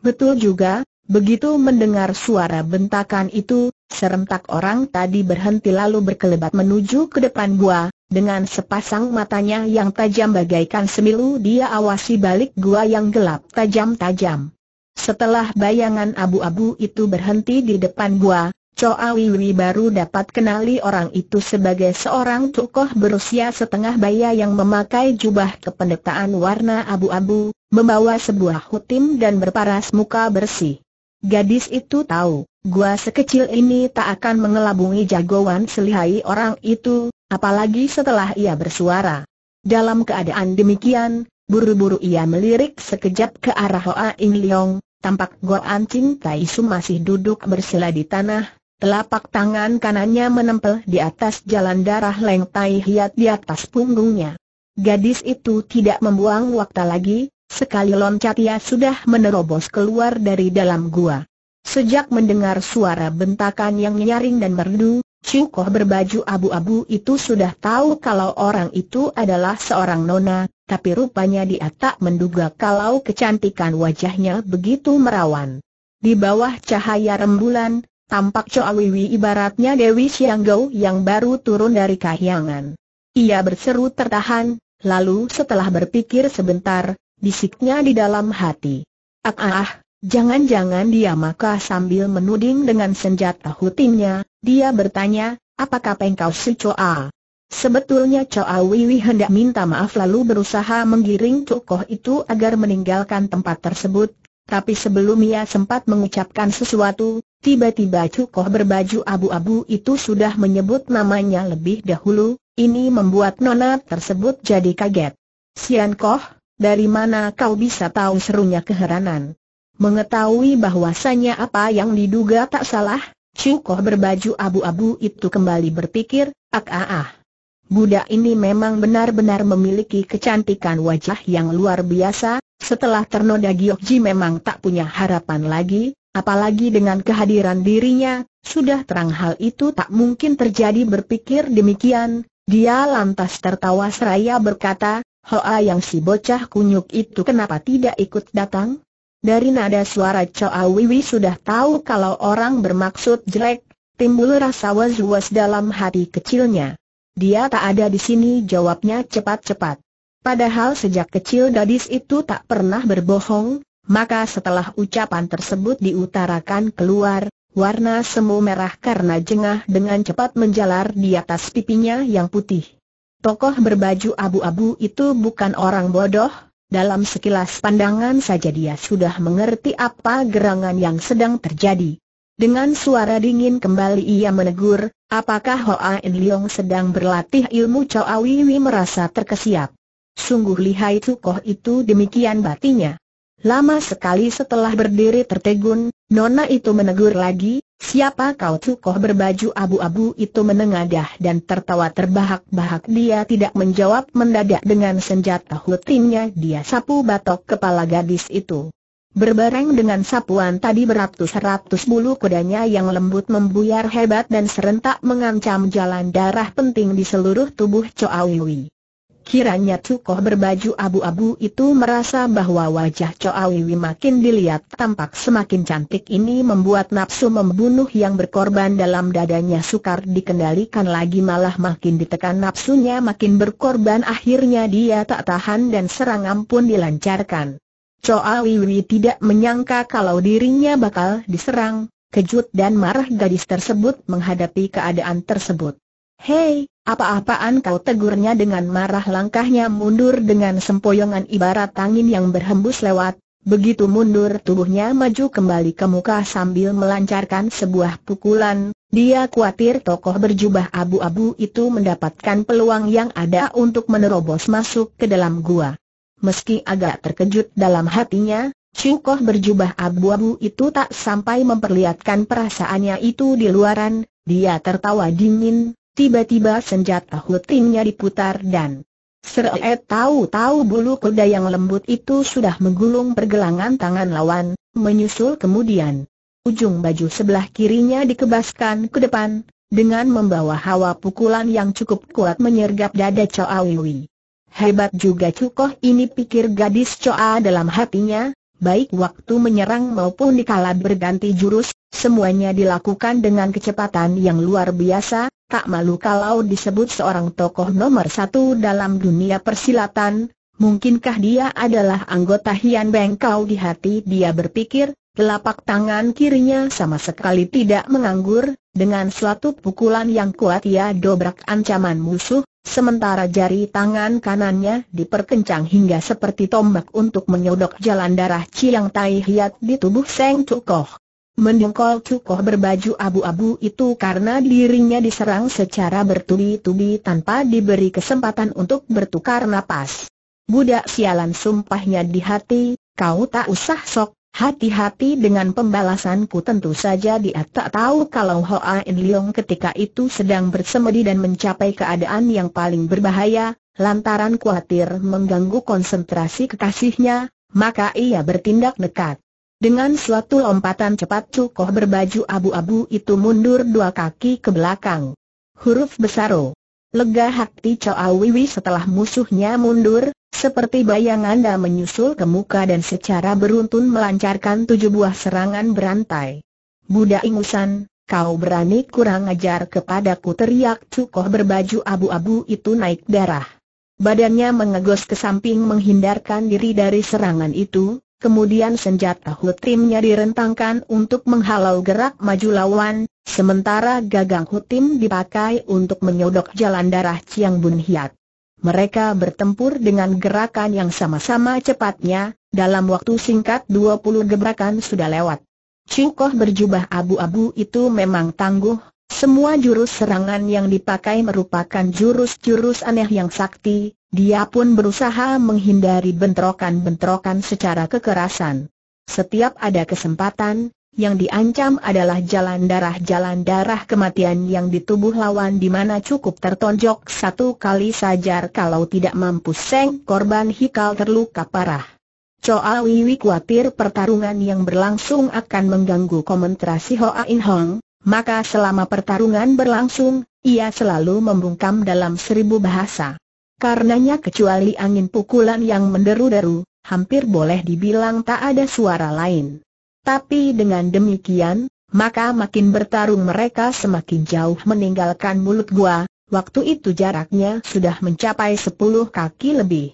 Betul juga, Begitu mendengar suara bentakan itu, serentak orang tadi berhenti lalu berkelebat menuju ke depan gua, dengan sepasang matanya yang tajam bagaikan semilu dia awasi balik gua yang gelap tajam-tajam. Setelah bayangan abu-abu itu berhenti di depan gua, Choa Wiwi baru dapat kenali orang itu sebagai seorang tokoh berusia setengah baya yang memakai jubah kependetaan warna abu-abu, membawa sebuah hutim dan berparas muka bersih. Gadis itu tahu, gua sekecil ini tak akan mengelabungi jagoan selihai orang itu, apalagi setelah ia bersuara. Dalam keadaan demikian, buru-buru ia melirik sekejap ke arah Hoa In Leong, Tampak Goan Ching Tai Su masih duduk bersila di tanah, telapak tangan kanannya menempel di atas jalan darah Leng Tai Hiat di atas punggungnya. Gadis itu tidak membuang waktu lagi, sekali loncat ia sudah menerobos keluar dari dalam gua. Sejak mendengar suara bentakan yang nyaring dan merdu, Cukoh berbaju abu-abu itu sudah tahu kalau orang itu adalah seorang nona, tapi rupanya dia tak menduga kalau kecantikan wajahnya begitu merawan. Di bawah cahaya rembulan, tampak Wiwi ibaratnya Dewi Sianggau yang baru turun dari kahyangan. Ia berseru tertahan, lalu setelah berpikir sebentar, bisiknya di dalam hati. Ah ah, ah Jangan-jangan dia maka sambil menuding dengan senjata hutinnya, dia bertanya, apakah pengkau si Choa? Sebetulnya Choa Wiwi hendak minta maaf lalu berusaha menggiring cukoh itu agar meninggalkan tempat tersebut, tapi sebelum ia sempat mengucapkan sesuatu, tiba-tiba Cukoh berbaju abu-abu itu sudah menyebut namanya lebih dahulu, ini membuat Nona tersebut jadi kaget. Sian Koh, dari mana kau bisa tahu serunya keheranan? Mengetahui bahwasannya apa yang diduga tak salah, Cukoh berbaju abu-abu itu kembali berpikir, ak ah, ah, ah. Budak ini memang benar-benar memiliki kecantikan wajah yang luar biasa, setelah ternoda Giokji memang tak punya harapan lagi, apalagi dengan kehadiran dirinya, sudah terang hal itu tak mungkin terjadi berpikir demikian, dia lantas tertawa seraya berkata, Hoa yang si bocah kunyuk itu kenapa tidak ikut datang? Dari nada suara Choa Wiwi sudah tahu kalau orang bermaksud jelek, timbul rasa was-was dalam hati kecilnya. Dia tak ada di sini jawabnya cepat-cepat. Padahal sejak kecil gadis itu tak pernah berbohong, maka setelah ucapan tersebut diutarakan keluar, warna semu merah karena jengah dengan cepat menjalar di atas pipinya yang putih. Tokoh berbaju abu-abu itu bukan orang bodoh, dalam sekilas pandangan saja dia sudah mengerti apa gerangan yang sedang terjadi. Dengan suara dingin kembali ia menegur, apakah Hoa In Leong sedang berlatih ilmu Chow Awiwi merasa terkesiap. Sungguh lihai Tukoh itu demikian batinya. Lama sekali setelah berdiri tertegun, Nona itu menegur lagi, Siapa kau tukoh berbaju abu-abu itu menengadah dan tertawa terbahak-bahak dia tidak menjawab mendadak dengan senjata hutinnya dia sapu batok kepala gadis itu. Berbareng dengan sapuan tadi beratus-ratus bulu kudanya yang lembut membuyar hebat dan serentak mengancam jalan darah penting di seluruh tubuh Wiwi. Kiranya Cukoh berbaju abu-abu itu merasa bahwa wajah Coawiwi makin dilihat tampak semakin cantik ini membuat nafsu membunuh yang berkorban dalam dadanya sukar dikendalikan lagi malah makin ditekan nafsunya makin berkorban akhirnya dia tak tahan dan serangan pun dilancarkan. Coawiwi tidak menyangka kalau dirinya bakal diserang, kejut dan marah gadis tersebut menghadapi keadaan tersebut. Hei, apa-apaan kau tegurnya dengan marah langkahnya mundur dengan sempoyongan ibarat angin yang berhembus lewat, begitu mundur tubuhnya maju kembali ke muka sambil melancarkan sebuah pukulan, dia khawatir tokoh berjubah abu-abu itu mendapatkan peluang yang ada untuk menerobos masuk ke dalam gua. Meski agak terkejut dalam hatinya, Cukoh berjubah abu-abu itu tak sampai memperlihatkan perasaannya itu di luaran, dia tertawa dingin, Tiba-tiba senjata hutinnya diputar dan Seret tahu-tahu bulu kuda yang lembut itu sudah menggulung pergelangan tangan lawan, menyusul kemudian. Ujung baju sebelah kirinya dikebaskan ke depan, dengan membawa hawa pukulan yang cukup kuat menyergap dada Choa Wiwi. Hebat juga cukoh ini pikir gadis Choa dalam hatinya, baik waktu menyerang maupun dikala berganti jurus, semuanya dilakukan dengan kecepatan yang luar biasa, tak malu kalau disebut seorang tokoh nomor satu dalam dunia persilatan, mungkinkah dia adalah anggota Hian Bengkau di hati dia berpikir, Telapak tangan kirinya sama sekali tidak menganggur, dengan suatu pukulan yang kuat ia dobrak ancaman musuh, sementara jari tangan kanannya diperkencang hingga seperti tombak untuk menyodok jalan darah cilang Tai Hiat di tubuh Seng Cukoh. Mendengkol Cukoh berbaju abu-abu itu karena dirinya diserang secara bertubi-tubi tanpa diberi kesempatan untuk bertukar napas. Budak sialan sumpahnya di hati, kau tak usah sok Hati-hati dengan pembalasanku tentu saja dia tak tahu kalau Hoa In Leong ketika itu sedang bersemedi dan mencapai keadaan yang paling berbahaya, lantaran khawatir mengganggu konsentrasi kekasihnya, maka ia bertindak nekat. Dengan suatu lompatan cepat Cukoh berbaju abu-abu itu mundur dua kaki ke belakang. Huruf besar O Lega hati Choa Wiwi setelah musuhnya mundur, seperti bayangan dan menyusul ke muka dan secara beruntun melancarkan tujuh buah serangan berantai. Budak ingusan, kau berani kurang ajar kepadaku teriak Cukoh berbaju abu-abu itu naik darah. Badannya mengegos ke samping menghindarkan diri dari serangan itu, kemudian senjata hutrimnya direntangkan untuk menghalau gerak maju lawan, Sementara gagang hutim dipakai untuk menyodok jalan darah Chiang Bun Hiat. Mereka bertempur dengan gerakan yang sama-sama cepatnya, dalam waktu singkat 20 gebrakan sudah lewat. Cukoh berjubah abu-abu itu memang tangguh, semua jurus serangan yang dipakai merupakan jurus-jurus aneh yang sakti, dia pun berusaha menghindari bentrokan-bentrokan secara kekerasan. Setiap ada kesempatan, yang diancam adalah jalan darah-jalan darah kematian yang di tubuh lawan di mana cukup tertonjok satu kali saja kalau tidak mampu seng korban hikal terluka parah. Choa Wiwi khawatir pertarungan yang berlangsung akan mengganggu komentrasi Hoa In Hong, maka selama pertarungan berlangsung, ia selalu membungkam dalam seribu bahasa. Karenanya kecuali angin pukulan yang menderu-deru, hampir boleh dibilang tak ada suara lain. Tapi dengan demikian, maka makin bertarung mereka semakin jauh meninggalkan mulut gua, waktu itu jaraknya sudah mencapai sepuluh kaki lebih.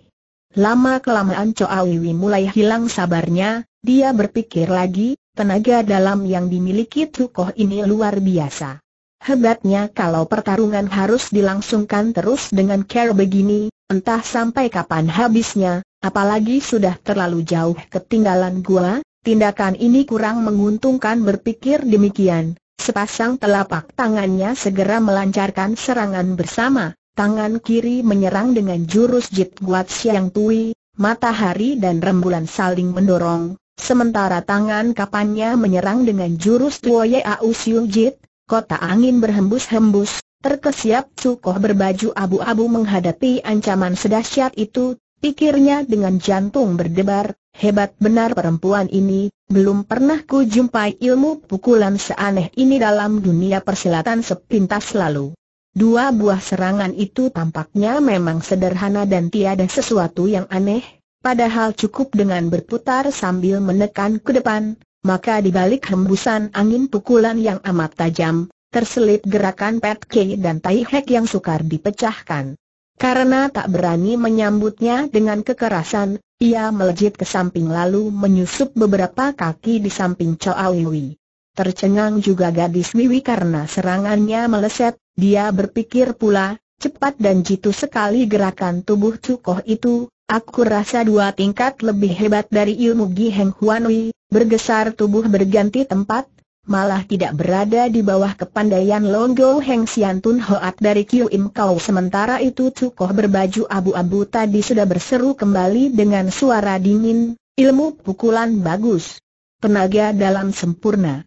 Lama-kelamaan wiwi mulai hilang sabarnya, dia berpikir lagi, tenaga dalam yang dimiliki Tukoh ini luar biasa. Hebatnya kalau pertarungan harus dilangsungkan terus dengan care begini, entah sampai kapan habisnya, apalagi sudah terlalu jauh ketinggalan gua, Tindakan ini kurang menguntungkan berpikir demikian. Sepasang telapak tangannya segera melancarkan serangan bersama. Tangan kiri menyerang dengan jurus Jit Guat Siang Tui, matahari dan rembulan saling mendorong. Sementara tangan kapannya menyerang dengan jurus Tuo Ye Au Siu Jit, kota angin berhembus-hembus. Terkesiap cukoh berbaju abu-abu menghadapi ancaman sedahsyat itu, pikirnya dengan jantung berdebar, Hebat benar perempuan ini, belum pernah ku jumpai ilmu pukulan seaneh ini dalam dunia persilatan sepintas lalu. Dua buah serangan itu tampaknya memang sederhana dan tiada sesuatu yang aneh, padahal cukup dengan berputar sambil menekan ke depan, maka di balik hembusan angin pukulan yang amat tajam, terselip gerakan Pat K dan Tai Hek yang sukar dipecahkan. Karena tak berani menyambutnya dengan kekerasan, ia melejit ke samping lalu menyusup beberapa kaki di samping Choa Wiwi. Tercengang juga gadis Wiwi karena serangannya meleset, dia berpikir pula, cepat dan jitu sekali gerakan tubuh Cukoh itu, Aku rasa dua tingkat lebih hebat dari ilmu Gi Heng Huanui, bergesar tubuh berganti tempat, malah tidak berada di bawah kepandaian Longgo Heng Sian Tun Hoat dari Kiu Im Kau. Sementara itu Cukoh berbaju abu-abu tadi sudah berseru kembali dengan suara dingin, ilmu pukulan bagus. Tenaga dalam sempurna.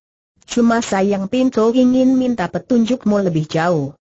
Cuma sayang Pinto ingin minta petunjukmu lebih jauh.